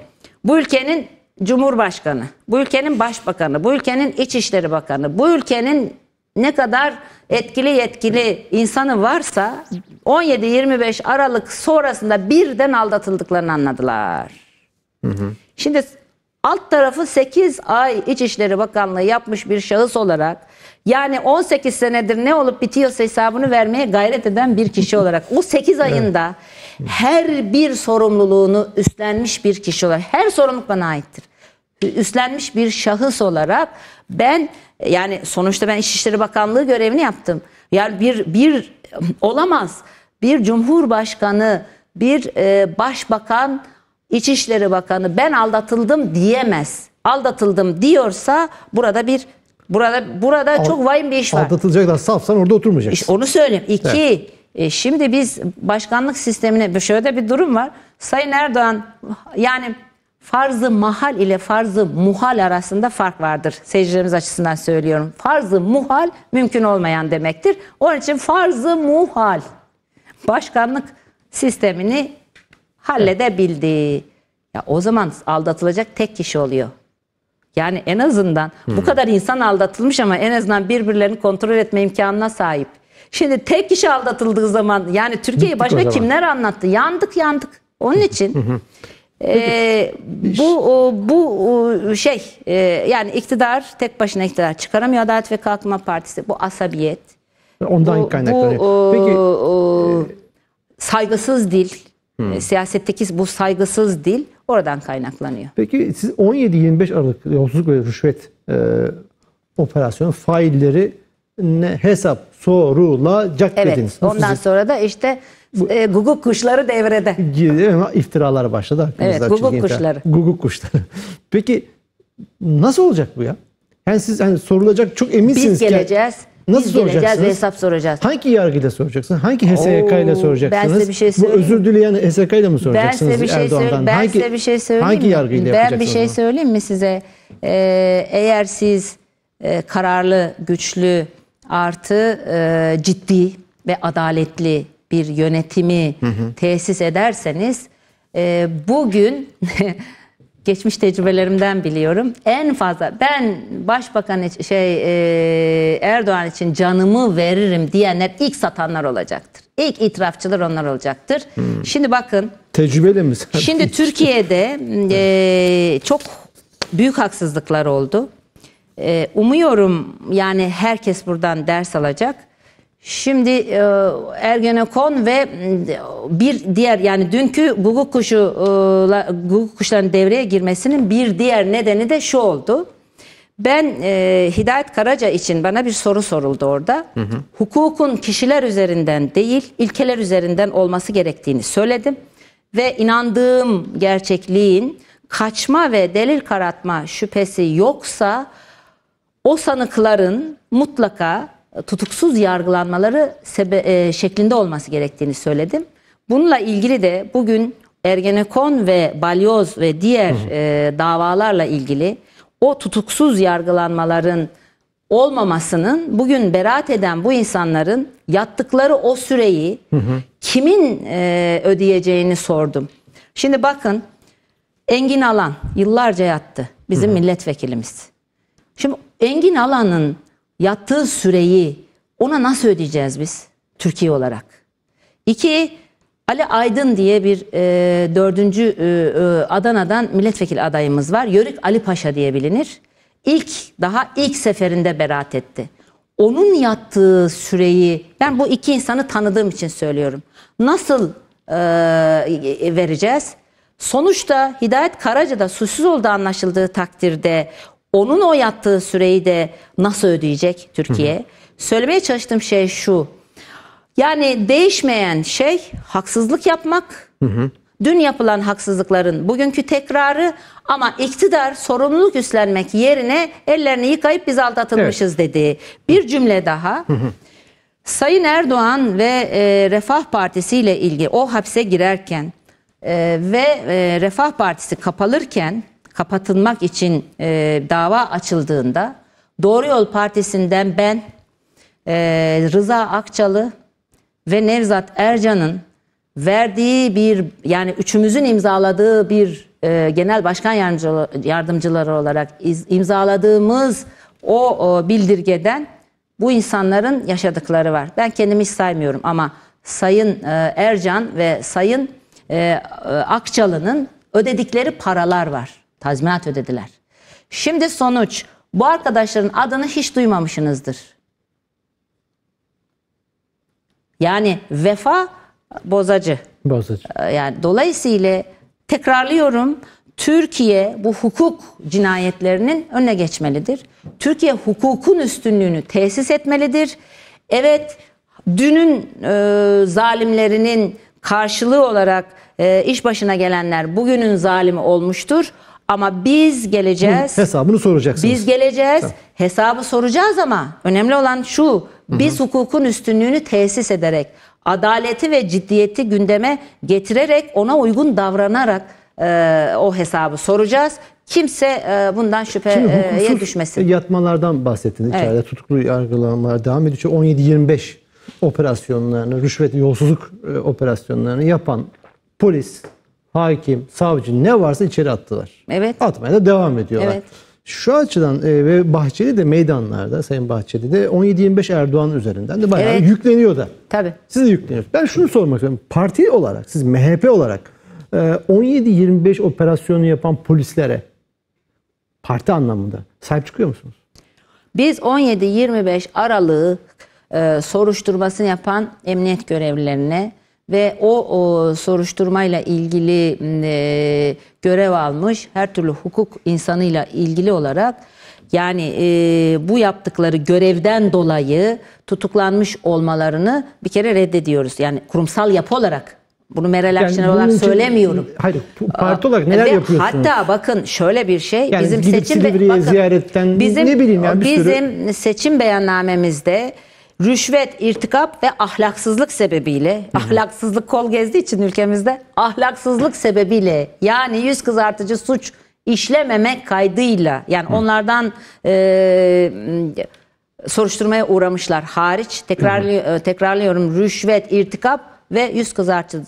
S2: bu ülkenin Cumhurbaşkanı, bu ülkenin Başbakanı, bu ülkenin İçişleri Bakanı, bu ülkenin ne kadar etkili yetkili insanı varsa 17-25 Aralık sonrasında birden aldatıldıklarını anladılar. Hı hı. Şimdi Alt tarafı 8 ay İçişleri Bakanlığı yapmış bir şahıs olarak yani 18 senedir ne olup bitiyorsa hesabını vermeye gayret eden bir kişi olarak o 8 ayında her bir sorumluluğunu üstlenmiş bir kişi olarak her sorumluluk bana aittir. Üstlenmiş bir şahıs olarak ben yani sonuçta ben İçişleri Bakanlığı görevini yaptım. Yani bir bir olamaz. Bir cumhurbaşkanı, bir e, başbakan İçişleri Bakanı ben aldatıldım diyemez. Aldatıldım diyorsa burada bir burada burada Al, çok vahim bir iş var.
S1: Aldatılacaklar safsan orada oturmayacaksın. İşte
S2: onu söyleyeyim. İki evet. e, şimdi biz başkanlık sistemine şöyle bir durum var. Sayın Erdoğan yani farzı mahal ile farzı muhal arasında fark vardır. Seyircilerimiz açısından söylüyorum. Farzı muhal mümkün olmayan demektir. Onun için farzı muhal başkanlık sistemini halledebildi. Ya o zaman aldatılacak tek kişi oluyor. Yani en azından hmm. bu kadar insan aldatılmış ama en azından birbirlerini kontrol etme imkanına sahip. Şimdi tek kişi aldatıldığı zaman yani Türkiye'yi başka kimler anlattı? Yandık yandık. Onun için e, bu bu şey e, yani iktidar tek başına iktidar çıkaramıyor Adalet ve Kalkınma Partisi. Bu asabiyet.
S1: Ondan bu, kaynaklanıyor. Bu, Peki,
S2: o, saygısız dil. Hmm. Siyasetteki bu saygısız dil oradan kaynaklanıyor.
S1: Peki siz 17-25 Aralık yolsuzluk ve rüşvet e, operasyonu failleri ne hesap sorulacak evet, dediniz. Evet. Ondan sizi... sonra da işte e, guguk kuşları devrede. İftiralar başladı Evet, guguk kuşları. Guguk kuşları. Peki nasıl olacak bu ya? Yani siz hani sorulacak çok eminsiniz Biz geleceğiz. Ki... Nasıl Biz geleceğiz ve hesap soracağız. Hangi yargıyla soracaksın? Hangi HSYK ile soracaksınız? bir şey Bu özür dileyen HSK ile mi soracaksınız ben size bir şey Erdoğan'dan? Ben size bir şey söyleyeyim hangi mi? yargıyla ben yapacaksınız? Ben bir şey söyleyeyim
S2: mi size? Ee, eğer siz e, kararlı, güçlü, artı e, ciddi ve adaletli bir yönetimi hı hı. tesis ederseniz e, bugün geçmiş tecrübelerimden biliyorum. En fazla ben başbakan şey e, Erdoğan için canımı veririm diyenler ilk satanlar olacaktır. İlk itirafçılar onlar olacaktır. Hmm. Şimdi bakın.
S1: Tecrübeli mi
S2: Şimdi Türkiye'de e, çok büyük haksızlıklar oldu. E, umuyorum yani herkes buradan ders alacak. Şimdi e, Ergenekon ve bir diğer yani dünkü guguk kuşu guguk e, kuşların devreye girmesinin bir diğer nedeni de şu oldu. Ben e, Hidayet Karaca için bana bir soru soruldu orada. Hı hı. Hukukun kişiler üzerinden değil, ilkeler üzerinden olması gerektiğini söyledim ve inandığım gerçekliğin kaçma ve delil karatma şüphesi yoksa o sanıkların mutlaka tutuksuz yargılanmaları sebe e, şeklinde olması gerektiğini söyledim. Bununla ilgili de bugün Ergenekon ve Balyoz ve diğer E, davalarla ilgili o tutuksuz yargılanmaların olmamasının bugün beraat eden bu insanların yattıkları o süreyi hı hı. kimin e, ödeyeceğini sordum. Şimdi bakın Engin Alan yıllarca yattı bizim hı hı. milletvekilimiz. Şimdi Engin Alan'ın yattığı süreyi ona nasıl ödeyeceğiz biz Türkiye olarak? İki, Ali Aydın diye bir e, dördüncü e, e, Adana'dan milletvekili adayımız var. Yörük Ali Paşa diye bilinir. İlk, daha ilk seferinde beraat etti. Onun yattığı süreyi, ben bu iki insanı tanıdığım için söylüyorum. Nasıl e, vereceğiz? Sonuçta Hidayet Karaca da suçsuz olduğu anlaşıldığı takdirde onun o yattığı süreyi de nasıl ödeyecek Türkiye? Hı hı. Söylemeye çalıştığım şey şu. Yani değişmeyen şey haksızlık yapmak. Hı hı. Dün yapılan haksızlıkların bugünkü tekrarı ama iktidar sorumluluk üstlenmek yerine ellerini yıkayıp biz aldatılmışız evet. dedi. Bir cümle daha. Hı hı. Sayın Erdoğan ve e, Refah Partisi ile ilgili o hapse girerken e, ve e, Refah Partisi kapalırken kapatılmak için e, dava açıldığında Doğru Yol Partisi'nden ben e, Rıza Akçalı ve Nevzat Ercan'ın verdiği bir yani üçümüzün imzaladığı bir e, genel başkan yardımcıları, olarak iz, imzaladığımız o, o bildirgeden bu insanların yaşadıkları var. Ben kendimi hiç saymıyorum ama Sayın e, Ercan ve Sayın e, e Akçalı'nın ödedikleri paralar var. Tazminat ödediler. Şimdi sonuç bu arkadaşların adını hiç duymamışsınızdır. Yani vefa bozacı. Bozacı. Ee, yani dolayısıyla tekrarlıyorum Türkiye bu hukuk cinayetlerinin önüne geçmelidir. Türkiye hukukun üstünlüğünü tesis etmelidir. Evet dünün e, zalimlerinin karşılığı olarak e, iş başına gelenler bugünün zalimi olmuştur. Ama biz geleceğiz.
S1: Hesabını soracaksınız. Biz
S2: geleceğiz. Tamam. Hesabı soracağız ama önemli olan şu. Biz hı hı. hukukun üstünlüğünü tesis ederek, adaleti ve ciddiyeti gündeme getirerek, ona uygun davranarak e, o hesabı soracağız. Kimse e, bundan şüpheye e, düşmesin.
S1: yatmalardan bahsettiniz. Evet. İçeride tutuklu yargılamalar devam ediyor. 17-25 operasyonlarını, rüşvet yolsuzluk e, operasyonlarını yapan polis, hakim, savcı ne varsa içeri attılar. Evet. Atmaya da devam ediyorlar. Evet. Şu açıdan e, ve Bahçeli de meydanlarda, Sayın Bahçeli de 17-25 Erdoğan üzerinden de bayağı evet. yükleniyor da. Tabii. Siz de yükleniyorsunuz. Ben şunu sormak istiyorum. Parti olarak, siz MHP olarak e, 17-25 operasyonu yapan polislere parti anlamında sahip çıkıyor musunuz?
S2: Biz 17-25 Aralığı e, soruşturmasını yapan emniyet görevlilerine ve o, o soruşturmayla ilgili e, görev almış her türlü hukuk insanıyla ilgili olarak yani e, bu yaptıkları görevden dolayı tutuklanmış olmalarını bir kere reddediyoruz. Yani kurumsal yapı olarak bunu Meral Akşener yani olarak için, söylemiyorum.
S1: Hayır, parti olarak neler Ve yapıyorsunuz? Hatta
S2: bakın şöyle bir şey, yani bizim seçim
S1: bakın, ziyaretten bizim, ne bileyim yani bir bizim
S2: sürü... seçim beyannamemizde rüşvet, irtikap ve ahlaksızlık sebebiyle, hı hı. ahlaksızlık kol gezdiği için ülkemizde, ahlaksızlık sebebiyle yani yüz kızartıcı suç işlememe kaydıyla yani hı. onlardan e, soruşturmaya uğramışlar hariç tekrarlı, hı hı. tekrarlıyorum rüşvet, irtikap ve yüz kızartıcı,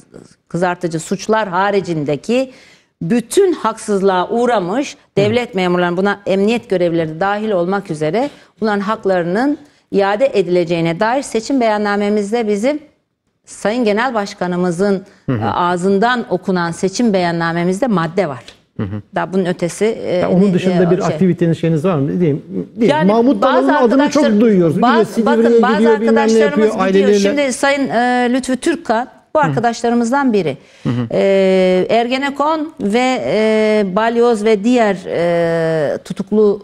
S2: kızartıcı suçlar haricindeki bütün haksızlığa uğramış devlet memurlarının buna emniyet görevlileri dahil olmak üzere bunların haklarının iade edileceğine dair seçim beyannamemizde bizim Sayın Genel Başkanımızın hı hı. E, ağzından okunan seçim beyannamemizde madde var. Hı hı. Daha bunun ötesi e, ya onun dışında e, bir şey.
S1: aktiviteniz şeyiniz var mı? Diyeyim. Değil. Yani Mahmut Dalan'ın adını çok duyuyoruz. Baz, gidiyor, bakın gidiyor, bazı arkadaşlarımız gidiyor, gidiyor. Şimdi
S2: Sayın e, Lütfü Türkkan bu arkadaşlarımızdan biri. Hı hı. Ee, Ergenekon ve e, Balyoz ve diğer e, tutuklu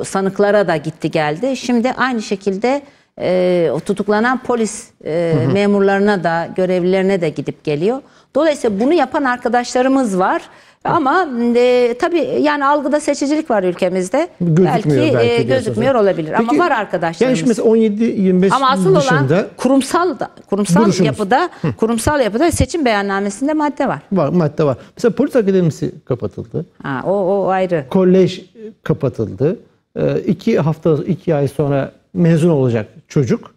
S2: e, sanıklara da gitti geldi. Şimdi aynı şekilde e, o tutuklanan polis e, hı hı. memurlarına da görevlilerine de gidip geliyor. Dolayısıyla bunu yapan arkadaşlarımız var. Ama e, tabii yani algıda seçicilik var ülkemizde. Gözükmüyor belki, belki e, gözükmüyor olabilir Peki, ama var arkadaşlar. Yani mesela
S1: 17 25 Ama asıl dışında olan
S2: kurumsal da, kurumsal duruşumuz. yapıda Hı. kurumsal yapıda seçim beyannamesinde madde var.
S1: Var madde var. Mesela polis akademisi kapatıldı. Ha,
S2: o, o ayrı. Kolej
S1: kapatıldı. E, iki hafta iki ay sonra mezun olacak çocuk.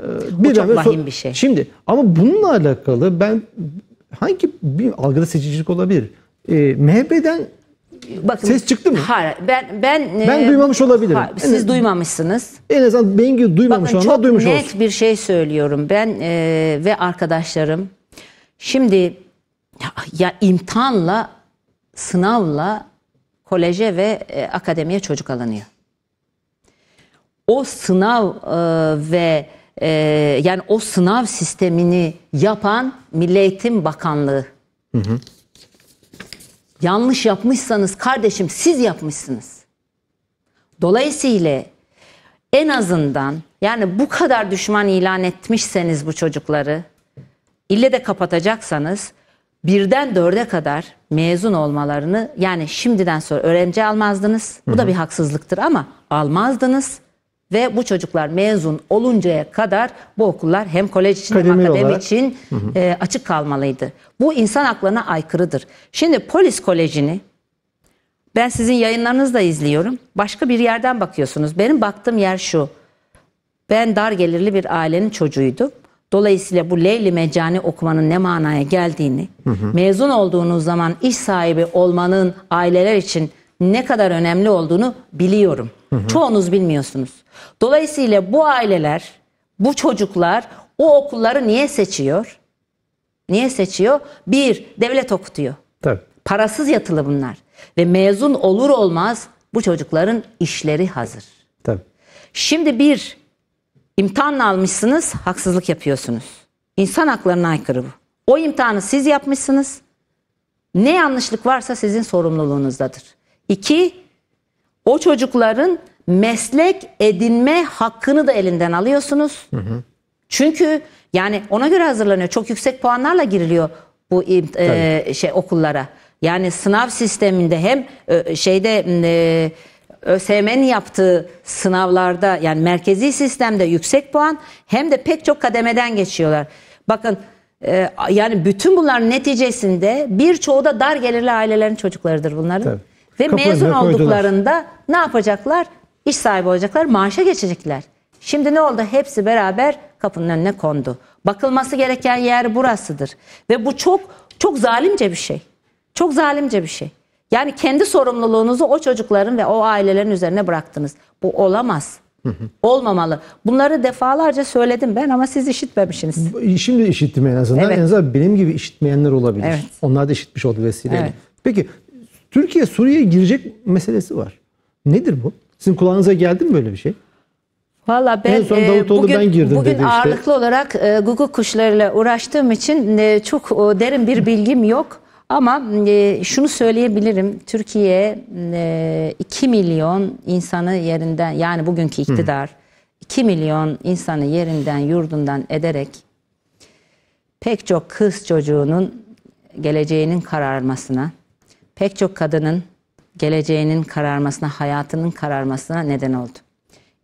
S1: E, bir Bu çok vahim bir şey. Şimdi ama bununla alakalı ben hangi bir algıda seçicilik olabilir? E, ee, MHP'den Bakın, ses çıktı mı?
S2: Hayır. Ben ben e, ben e, duymamış olabilirim. Hayır, siz en,
S1: duymamışsınız. En azından benim gibi duymamış olanlar duymuş olsun. Çok net
S2: bir şey söylüyorum ben e, ve arkadaşlarım. Şimdi ya, ya imtihanla, sınavla koleje ve e, akademiye çocuk alınıyor. O sınav e, ve e, yani o sınav sistemini yapan Milli Eğitim Bakanlığı. Hı hı yanlış yapmışsanız kardeşim siz yapmışsınız. Dolayısıyla en azından yani bu kadar düşman ilan etmişseniz bu çocukları ille de kapatacaksanız birden dörde kadar mezun olmalarını yani şimdiden sonra öğrenci almazdınız. Bu da bir haksızlıktır ama almazdınız ve bu çocuklar mezun oluncaya kadar bu okullar hem kolej için Kademi hem akademi olarak. için E, açık kalmalıydı. Bu insan haklarına aykırıdır. Şimdi polis kolejini ben sizin yayınlarınızı da izliyorum. Başka bir yerden bakıyorsunuz. Benim baktığım yer şu. Ben dar gelirli bir ailenin çocuğuydum. Dolayısıyla bu Leyli Mecani okumanın ne manaya geldiğini, hı hı. mezun olduğunuz zaman iş sahibi olmanın aileler için ne kadar önemli olduğunu biliyorum. Hı Çoğunuz bilmiyorsunuz. Dolayısıyla bu aileler, bu çocuklar o okulları niye seçiyor? Niye seçiyor? Bir, devlet okutuyor. Tabii. Parasız yatılı bunlar. Ve mezun olur olmaz bu çocukların işleri hazır. Tabii. Şimdi bir, imtihanla almışsınız, haksızlık yapıyorsunuz. İnsan haklarına aykırı bu. O imtihanı siz yapmışsınız. Ne yanlışlık varsa sizin sorumluluğunuzdadır. İki, o çocukların meslek edinme hakkını da elinden alıyorsunuz. Hı hı. Çünkü yani ona göre hazırlanıyor. Çok yüksek puanlarla giriliyor bu e, şey okullara. Yani sınav sisteminde hem e, şeyde e, ÖSYM'nin yaptığı sınavlarda yani merkezi sistemde yüksek puan hem de pek çok kademeden geçiyorlar. Bakın e, yani bütün bunların neticesinde birçoğu da dar gelirli ailelerin çocuklarıdır bunların. Tabii. Ve Kapı mezun olduklarında koydular. ne yapacaklar? İş sahibi olacaklar, maaşa geçecekler. Şimdi ne oldu? Hepsi beraber kapının önüne kondu. Bakılması gereken yer burasıdır. Ve bu çok çok zalimce bir şey. Çok zalimce bir şey. Yani kendi sorumluluğunuzu o çocukların ve o ailelerin üzerine bıraktınız. Bu olamaz. Olmamalı. Bunları defalarca söyledim ben
S1: ama siz işitmemişsiniz. Şimdi işittim en azından. Evet. En azından benim gibi işitmeyenler olabilir. Evet. Onlar da işitmiş oldu vesileyle. Evet. Peki Türkiye Suriye'ye girecek meselesi var. Nedir bu? Sizin kulağınıza geldi mi böyle bir şey?
S2: Valla ben en e, bugün, ben girdim bugün dedi ağırlıklı olarak e, guguk kuşlarıyla uğraştığım için e, çok e, derin bir bilgim yok. Ama e, şunu söyleyebilirim. Türkiye e, 2 milyon insanı yerinden yani bugünkü iktidar Hı. 2 milyon insanı yerinden yurdundan ederek pek çok kız çocuğunun geleceğinin kararmasına pek çok kadının geleceğinin kararmasına, hayatının kararmasına neden oldu.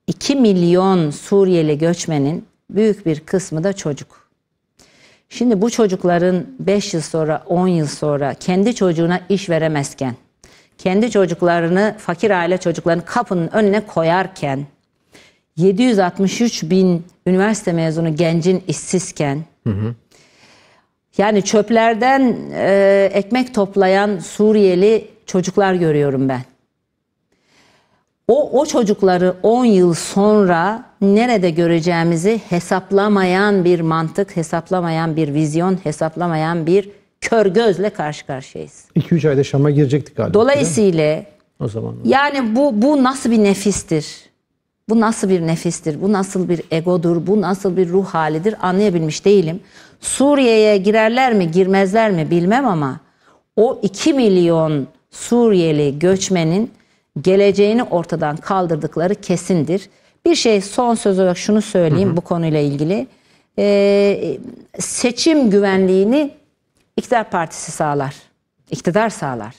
S2: 2 milyon Suriyeli göçmenin büyük bir kısmı da çocuk. Şimdi bu çocukların 5 yıl sonra, 10 yıl sonra kendi çocuğuna iş veremezken, kendi çocuklarını, fakir aile çocuklarını kapının önüne koyarken, 763 bin üniversite mezunu gencin işsizken, hı hı. Yani çöplerden e, ekmek toplayan Suriyeli çocuklar görüyorum ben. O, o çocukları 10 yıl sonra nerede göreceğimizi hesaplamayan bir mantık, hesaplamayan bir vizyon, hesaplamayan bir kör gözle karşı karşıyayız.
S1: 2-3 ayda Şam'a girecektik galiba. Dolayısıyla o zaman.
S2: Yani bu bu nasıl bir nefistir? Bu nasıl bir nefistir? Bu nasıl bir egodur? Bu nasıl bir ruh halidir? Anlayabilmiş değilim. Suriye'ye girerler mi girmezler mi bilmem ama o 2 milyon Suriyeli göçmenin geleceğini ortadan kaldırdıkları kesindir. Bir şey son söz olarak şunu söyleyeyim hı hı. bu konuyla ilgili. Ee, seçim güvenliğini iktidar partisi sağlar. İktidar sağlar.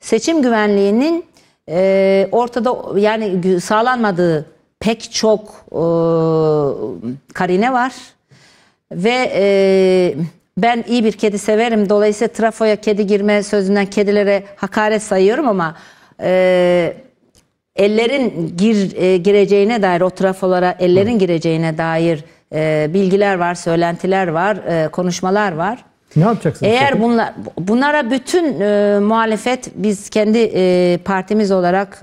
S2: Seçim güvenliğinin e, ortada yani sağlanmadığı pek çok e, karine var. Ve e, ben iyi bir kedi severim. Dolayısıyla trafoya kedi girme sözünden kedilere hakaret sayıyorum ama e, ellerin gir, e, gireceğine dair o trafolara ellerin gireceğine dair e, bilgiler var, söylentiler var, e, konuşmalar var.
S1: Ne yapacaksınız? Eğer
S2: bunlar bunlara bütün e, muhalefet biz kendi e, partimiz olarak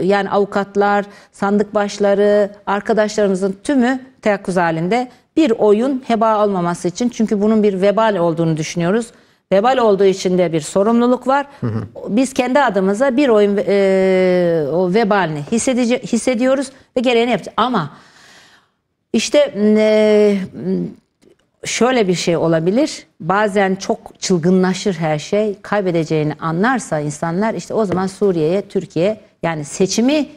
S2: e, yani avukatlar, sandık başları, arkadaşlarımızın tümü teyakkuz halinde bir oyun heba olmaması için. Çünkü bunun bir vebal olduğunu düşünüyoruz. Vebal olduğu için de bir sorumluluk var. Biz kendi adımıza bir oyun e, o vebalini hissediyoruz ve gereğini yapacağız. Ama işte e, şöyle bir şey olabilir. Bazen çok çılgınlaşır her şey. Kaybedeceğini anlarsa insanlar işte o zaman Suriye'ye, Türkiye yani seçimi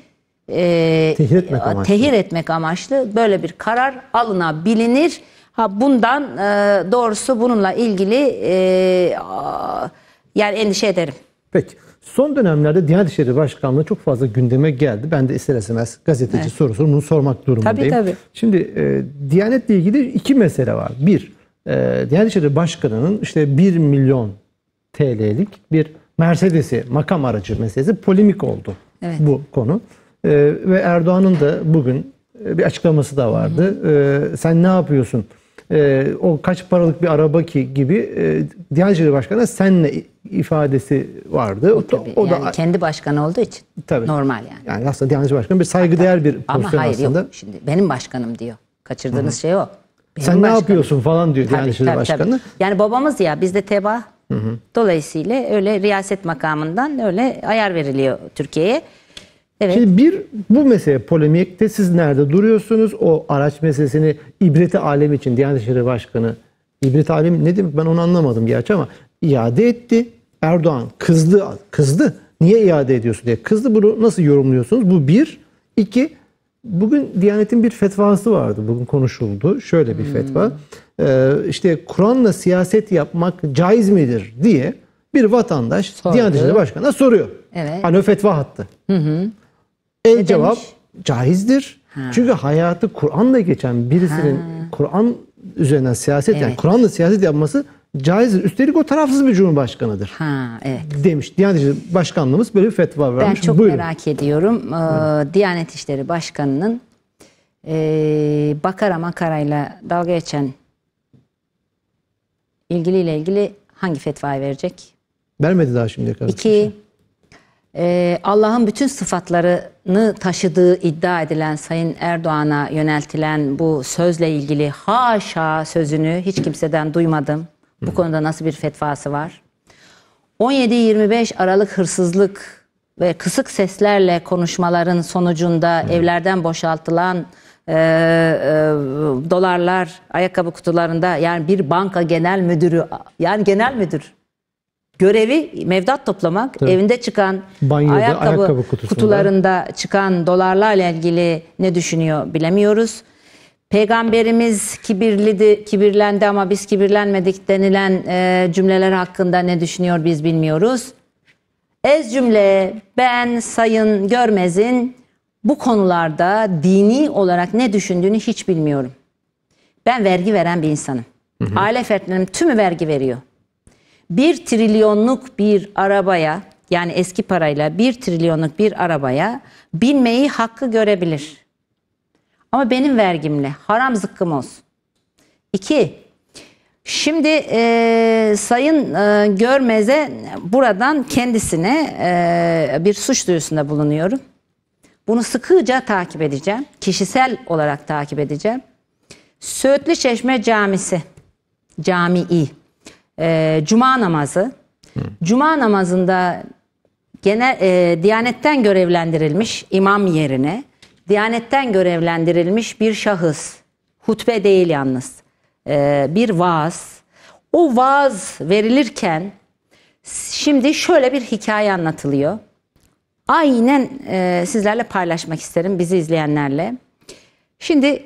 S2: e, tehir, etmek e, amaçlı. tehir etmek amaçlı böyle bir karar alınabilir. Ha bundan e, doğrusu bununla ilgili e, a, yani endişe ederim.
S1: Peki. Son dönemlerde Diyanet İşleri Başkanlığı çok fazla gündeme geldi. Ben de ister istemez gazeteci evet. sorusu bunu sormak durumundayım. Tabii tabii. Şimdi e, Diyanet'le ilgili iki mesele var. Bir, e, Diyanet İşleri Başkanı'nın işte 1 milyon TL'lik bir Mercedes'i, makam aracı meselesi polemik oldu evet. bu konu. Ee, ve Erdoğan'ın da bugün e, bir açıklaması da vardı. Ee, sen ne yapıyorsun? Ee, o kaç paralık bir araba ki gibi e, Diyanet İşleri senle ifadesi vardı. O, tabii, o yani da kendi başkan olduğu için tabii. normal yani. Yani aslında Diyanet Başkanı bir saygıdeğer Hatta, bir pozisyon aslında. Ama hayır aslında. yok şimdi benim başkanım diyor. Kaçırdığınız Hı-hı. şey o. Benim sen başkanım. ne yapıyorsun falan diyor Diyanet İşleri Başkanı. Tabii.
S2: Yani babamız ya bizde teba. Dolayısıyla öyle riyaset makamından öyle ayar veriliyor Türkiye'ye. Evet. Şimdi
S1: bir bu mesele polemikte siz nerede duruyorsunuz? O araç meselesini İbreti Alem için Diyanet İşleri Başkanı İbret Alem ne demek ben onu anlamadım gerçi ama iade etti. Erdoğan kızdı kızdı. Niye iade ediyorsun diye kızdı. Bunu nasıl yorumluyorsunuz? Bu bir. iki bugün Diyanet'in bir fetvası vardı. Bugün konuşuldu. Şöyle bir hmm. fetva. Ee, işte Kur'an'la siyaset yapmak caiz midir diye bir vatandaş Sordu. Diyanet İşleri Başkanı'na soruyor. Evet. Hani fetva hattı. Hı hı. E cevap caizdir. Ha. Çünkü hayatı Kur'an'la geçen birisinin Kur'an üzerine siyaset evet. yani Kur'an'la siyaset yapması caizdir. Üstelik o tarafsız bir cumhurbaşkanıdır. Ha, evet. Demiş. Diyanet Başkanlığımız böyle bir fetva vermiş. Ben çok Buyurun. merak ediyorum.
S2: Ee, Diyanet İşleri Başkanı'nın e, Bakara Makara'yla dalga geçen ilgiliyle ilgili hangi fetvayı verecek?
S1: Vermedi daha şimdiye kadar.
S2: İki, e, Allah'ın bütün sıfatlarını taşıdığı iddia edilen Sayın Erdoğan'a yöneltilen bu sözle ilgili haşa sözünü hiç kimseden duymadım. Bu konuda nasıl bir fetvası var? 17-25 Aralık hırsızlık ve kısık seslerle konuşmaların sonucunda evlerden boşaltılan e, e, dolarlar ayakkabı kutularında yani bir banka genel müdürü yani genel müdür görevi mevdat toplamak, Tabii. evinde çıkan
S1: Banyoda, ayakkabı, ayakkabı kutusunda. kutularında
S2: çıkan dolarlarla ilgili ne düşünüyor bilemiyoruz. Peygamberimiz kibirlidi, kibirlendi ama biz kibirlenmedik denilen e, cümleler hakkında ne düşünüyor biz bilmiyoruz. Ez cümle ben Sayın Görmez'in bu konularda dini olarak ne düşündüğünü hiç bilmiyorum. Ben vergi veren bir insanım. Hı hı. Aile fertlerim tümü vergi veriyor. 1 trilyonluk bir arabaya yani eski parayla 1 trilyonluk bir arabaya binmeyi hakkı görebilir. Ama benim vergimle haram zıkkım olsun. 2. Şimdi e, Sayın e, Görmez'e buradan kendisine e, bir suç duyurusunda bulunuyorum. Bunu sıkıca takip edeceğim. Kişisel olarak takip edeceğim. Söğütlü Çeşme Camisi. Camii e, cuma namazı. Hı. Cuma namazında genel e, Diyanetten görevlendirilmiş imam yerine Diyanetten görevlendirilmiş bir şahıs, hutbe değil yalnız, e, bir vaaz. O vaaz verilirken şimdi şöyle bir hikaye anlatılıyor. Aynen e, sizlerle paylaşmak isterim bizi izleyenlerle. Şimdi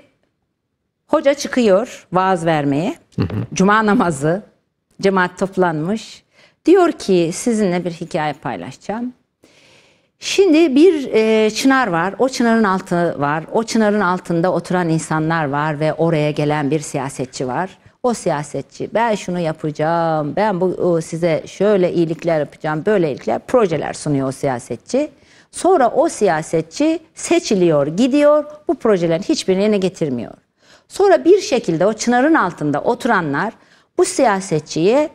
S2: hoca çıkıyor vaaz vermeye. Hı hı. Cuma namazı Cemaat toplanmış. Diyor ki sizinle bir hikaye paylaşacağım. Şimdi bir e, çınar var. O çınarın altı var. O çınarın altında oturan insanlar var ve oraya gelen bir siyasetçi var. O siyasetçi ben şunu yapacağım. Ben bu o, size şöyle iyilikler yapacağım. Böyle iyilikler, projeler sunuyor o siyasetçi. Sonra o siyasetçi seçiliyor, gidiyor. Bu projelerin hiçbirini yerine getirmiyor. Sonra bir şekilde o çınarın altında oturanlar bu siyasetçiye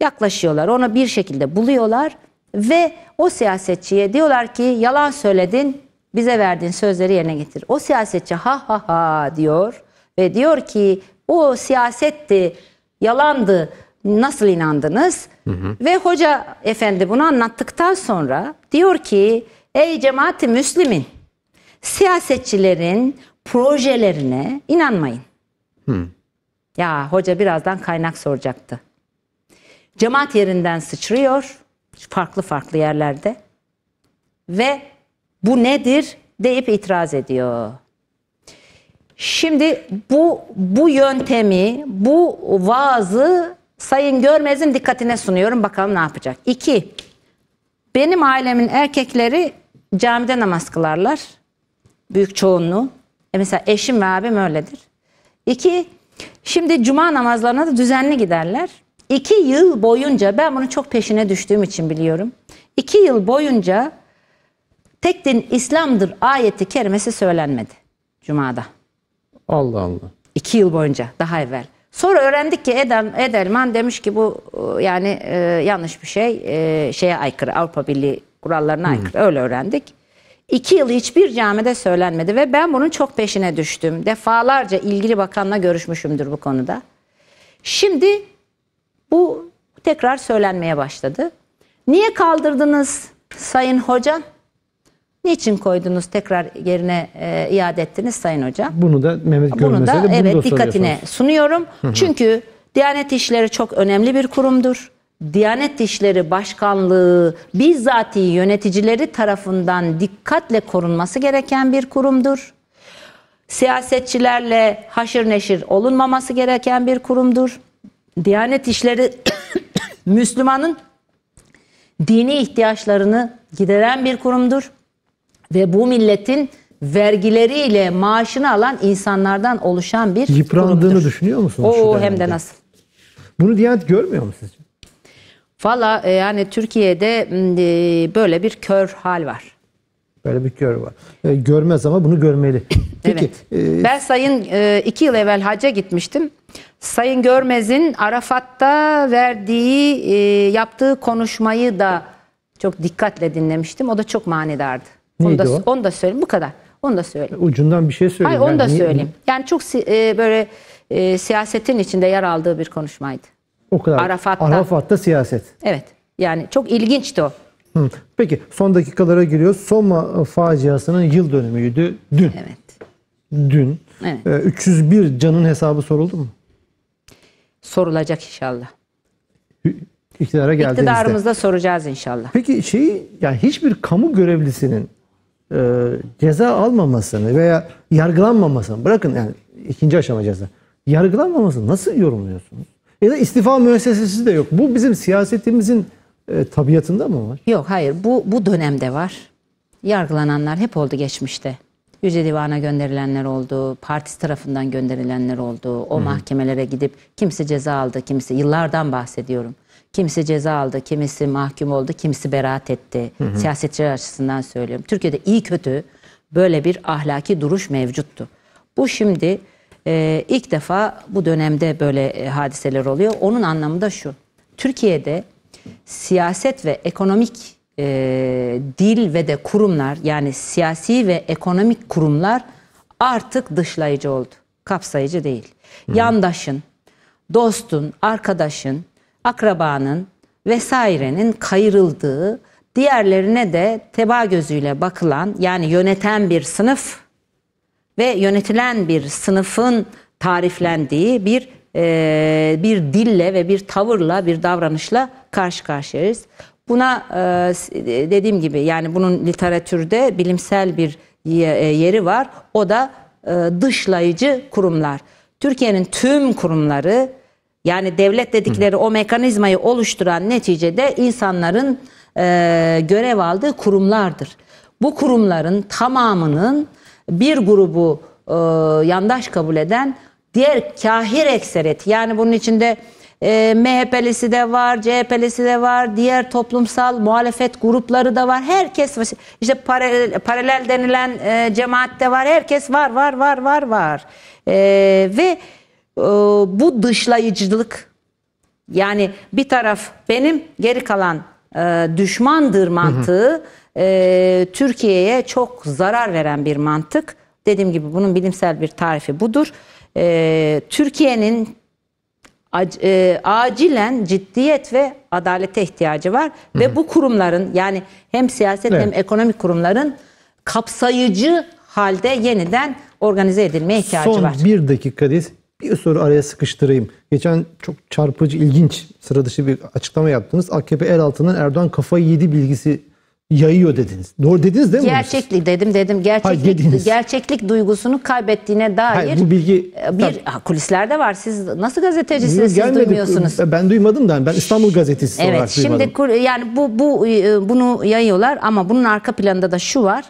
S2: yaklaşıyorlar. Onu bir şekilde buluyorlar ve o siyasetçiye diyorlar ki yalan söyledin bize verdiğin sözleri yerine getir. O siyasetçi ha ha ha diyor ve diyor ki o siyasetti yalandı nasıl inandınız? Hı hı. Ve hoca efendi bunu anlattıktan sonra diyor ki ey cemaati müslimin siyasetçilerin projelerine inanmayın. Hı. Ya hoca birazdan kaynak soracaktı. Cemaat yerinden sıçrıyor farklı farklı yerlerde ve bu nedir deyip itiraz ediyor. Şimdi bu bu yöntemi, bu vaazı Sayın Görmez'in dikkatine sunuyorum. Bakalım ne yapacak. İki, benim ailemin erkekleri camide namaz kılarlar. Büyük çoğunluğu. E mesela eşim ve abim öyledir. İki, Şimdi cuma namazlarına da düzenli giderler. İki yıl boyunca ben bunu çok peşine düştüğüm için biliyorum. İki yıl boyunca tek din İslam'dır ayeti kerimesi söylenmedi Cuma'da. Allah Allah. İki yıl boyunca daha evvel. Sonra öğrendik ki Edel, Edelman demiş ki bu e, yani e, yanlış bir şey e, şeye aykırı Avrupa Birliği kurallarına hmm. aykırı hmm. öyle öğrendik. İki yıl hiçbir camide söylenmedi ve ben bunun çok peşine düştüm. Defalarca ilgili bakanla görüşmüşümdür bu konuda. Şimdi bu tekrar söylenmeye başladı. Niye kaldırdınız Sayın Hocam? Niçin koydunuz tekrar yerine e, iade ettiniz Sayın Hocam?
S1: Bunu da Mehmet Görmez'e de bunu evet, da dikkatine
S2: sunuyorum. Hı hı. Çünkü Diyanet İşleri çok önemli bir kurumdur. Diyanet İşleri Başkanlığı bizzati yöneticileri tarafından dikkatle korunması gereken bir kurumdur. Siyasetçilerle haşır neşir olunmaması gereken bir kurumdur. Diyanet İşleri Müslümanın dini ihtiyaçlarını gideren bir kurumdur ve bu milletin vergileriyle maaşını alan insanlardan oluşan bir Yıprandığını
S1: kurumdur. düşünüyor musunuz? Oo hem de nasıl. Bunu Diyanet görmüyor mu sizce?
S2: Valla e, yani Türkiye'de e, böyle bir kör hal var.
S1: Böyle bir kör var. E, görmez ama bunu görmeli. Peki, evet. ben
S2: sayın iki yıl evvel hacca gitmiştim. Sayın Görmez'in Arafat'ta verdiği, yaptığı konuşmayı da çok dikkatle dinlemiştim. O da çok manidardı. Neydi onu da, o? Onu da söyleyeyim. Bu kadar. Onu da söyleyeyim.
S1: Ucundan bir şey söyleyeyim. Hayır yani. da söyleyeyim.
S2: Yani çok böyle siyasetin içinde yer aldığı bir konuşmaydı.
S1: O kadar. Arafat'ta. Arafat'ta siyaset.
S2: Evet. Yani çok ilginçti o.
S1: Hı. Peki son dakikalara giriyoruz. Soma faciasının yıl dönümüydü dün. Evet. Dün. Evet. E, ee, 301 canın hesabı soruldu mu?
S2: Sorulacak inşallah.
S1: İktidara geldiğinizde. İktidarımızda
S2: soracağız inşallah.
S1: Peki şeyi yani hiçbir kamu görevlisinin e, ceza almamasını veya yargılanmamasını bırakın yani ikinci aşama ceza. Yargılanmamasını nasıl yorumluyorsunuz? ya da istifa müessesesi de yok. Bu bizim siyasetimizin e, tabiatında mı var?
S2: Yok hayır bu, bu dönemde var. Yargılananlar hep oldu geçmişte. Yüce Divan'a gönderilenler oldu, partisi tarafından gönderilenler oldu. O hmm. mahkemelere gidip kimisi ceza aldı, kimisi yıllardan bahsediyorum. Kimisi ceza aldı, kimisi mahkum oldu, kimisi beraat etti. Hmm. Siyasetçiler açısından söylüyorum. Türkiye'de iyi kötü böyle bir ahlaki duruş mevcuttu. Bu şimdi e, ilk defa bu dönemde böyle e, hadiseler oluyor. Onun anlamı da şu. Türkiye'de siyaset ve ekonomik e, dil ve de kurumlar yani siyasi ve ekonomik kurumlar artık dışlayıcı oldu. Kapsayıcı değil. Hı. Yandaşın, dostun, arkadaşın, akrabanın vesairenin kayırıldığı, diğerlerine de teba gözüyle bakılan yani yöneten bir sınıf ve yönetilen bir sınıfın tariflendiği bir e, bir dille ve bir tavırla bir davranışla karşı karşıyayız. Buna e, e dediğim gibi yani bunun literatürde bilimsel bir e, yeri var. O da e, dışlayıcı kurumlar. Türkiye'nin tüm kurumları yani devlet dedikleri o mekanizmayı oluşturan neticede insanların e, görev aldığı kurumlardır. Bu kurumların tamamının bir grubu e, yandaş kabul eden diğer kahir ekseret yani bunun içinde e, MHP'lisi de var, CHP'lisi de var, diğer toplumsal muhalefet grupları da var. Herkes işte paralel, paralel denilen e, cemaat de var. Herkes var, var, var, var, var. E, ve e, bu dışlayıcılık yani bir taraf benim geri kalan e, düşmandır mantığı hı hı e, Türkiye'ye çok zarar veren bir mantık. Dediğim gibi bunun bilimsel bir tarifi budur. Ee, e, Türkiye'nin acilen ciddiyet ve adalete ihtiyacı var. Hı hı. Ve bu kurumların yani hem siyaset evet. hem ekonomik kurumların kapsayıcı halde yeniden organize edilmeye ihtiyacı Son var.
S1: Son bir dakikadayız. Bir soru araya sıkıştırayım. Geçen çok çarpıcı, ilginç, sıra dışı bir açıklama yaptınız. AKP el altından Erdoğan kafayı yedi bilgisi yayıyor dediniz. Doğru dediniz değil mi?
S2: Gerçeklik dedim dedim. Gerçeklik, Hayır, gerçeklik duygusunu kaybettiğine dair Hayır, bu
S1: bilgi e, bir tabii, ha, kulislerde
S2: var. Siz nasıl gazetecisiniz? Siz duymuyorsunuz.
S1: Ben duymadım da ben İstanbul gazetecisi evet, olarak şimdi, duymadım.
S2: Kur, yani bu, bu e, bunu yayıyorlar ama bunun arka planında da şu var.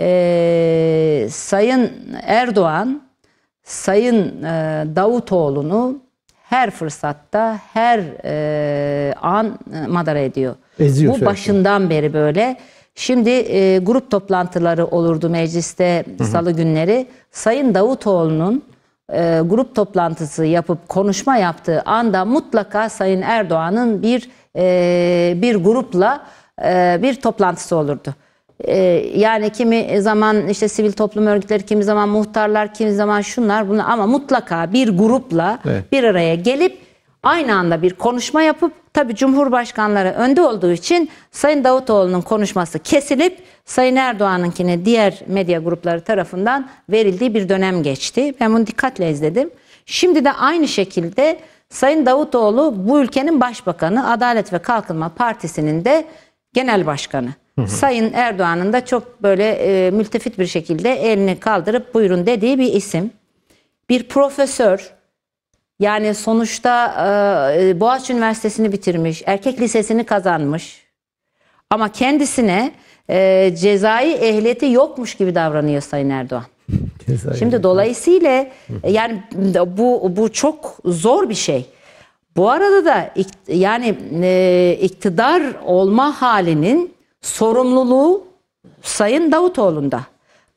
S2: Ee, Sayın Erdoğan Sayın e, Davutoğlu'nu her fırsatta, her e, an madara ediyor. Eziyor Bu başından beri böyle. Şimdi e, grup toplantıları olurdu mecliste Hı-hı. salı günleri. Sayın Davutoğlu'nun e, grup toplantısı yapıp konuşma yaptığı anda mutlaka Sayın Erdoğan'ın bir e, bir grupla e, bir toplantısı olurdu. E, yani kimi zaman işte sivil toplum örgütleri, kimi zaman muhtarlar, kimi zaman şunlar bunlar ama mutlaka bir grupla evet. bir araya gelip aynı anda bir konuşma yapıp tabi Cumhurbaşkanları önde olduğu için Sayın Davutoğlu'nun konuşması kesilip Sayın Erdoğan'ınkine diğer medya grupları tarafından verildiği bir dönem geçti. Ben bunu dikkatle izledim. Şimdi de aynı şekilde Sayın Davutoğlu bu ülkenin başbakanı, Adalet ve Kalkınma Partisi'nin de genel başkanı. Hı hı. Sayın Erdoğan'ın da çok böyle e, mültefit bir şekilde elini kaldırıp buyurun dediği bir isim. Bir profesör, yani sonuçta e, Boğaziçi Üniversitesi'ni bitirmiş, erkek lisesini kazanmış ama kendisine e, cezai ehliyeti yokmuş gibi davranıyor Sayın Erdoğan. Cezai Şimdi ehliyeti. dolayısıyla yani bu bu çok zor bir şey. Bu arada da yani e, iktidar olma halinin sorumluluğu Sayın Davutoğlu'nda.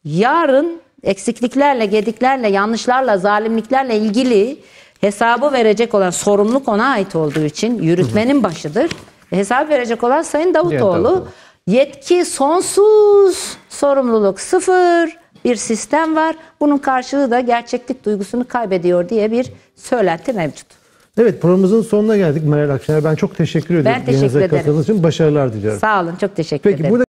S2: Yarın eksikliklerle, gediklerle, yanlışlarla, zalimliklerle ilgili Hesabı verecek olan sorumluluk ona ait olduğu için yürütmenin başıdır. Hesap verecek olan Sayın Davutoğlu. Yetki sonsuz, sorumluluk sıfır bir sistem var. Bunun karşılığı da gerçeklik duygusunu kaybediyor diye bir söylenti mevcut.
S1: Evet programımızın sonuna geldik Meral Akşener. Ben çok teşekkür ediyorum. Ben teşekkür ederim. katıldığınız için başarılar diliyorum.
S2: Sağ olun çok teşekkür Peki, ederim.
S1: Burada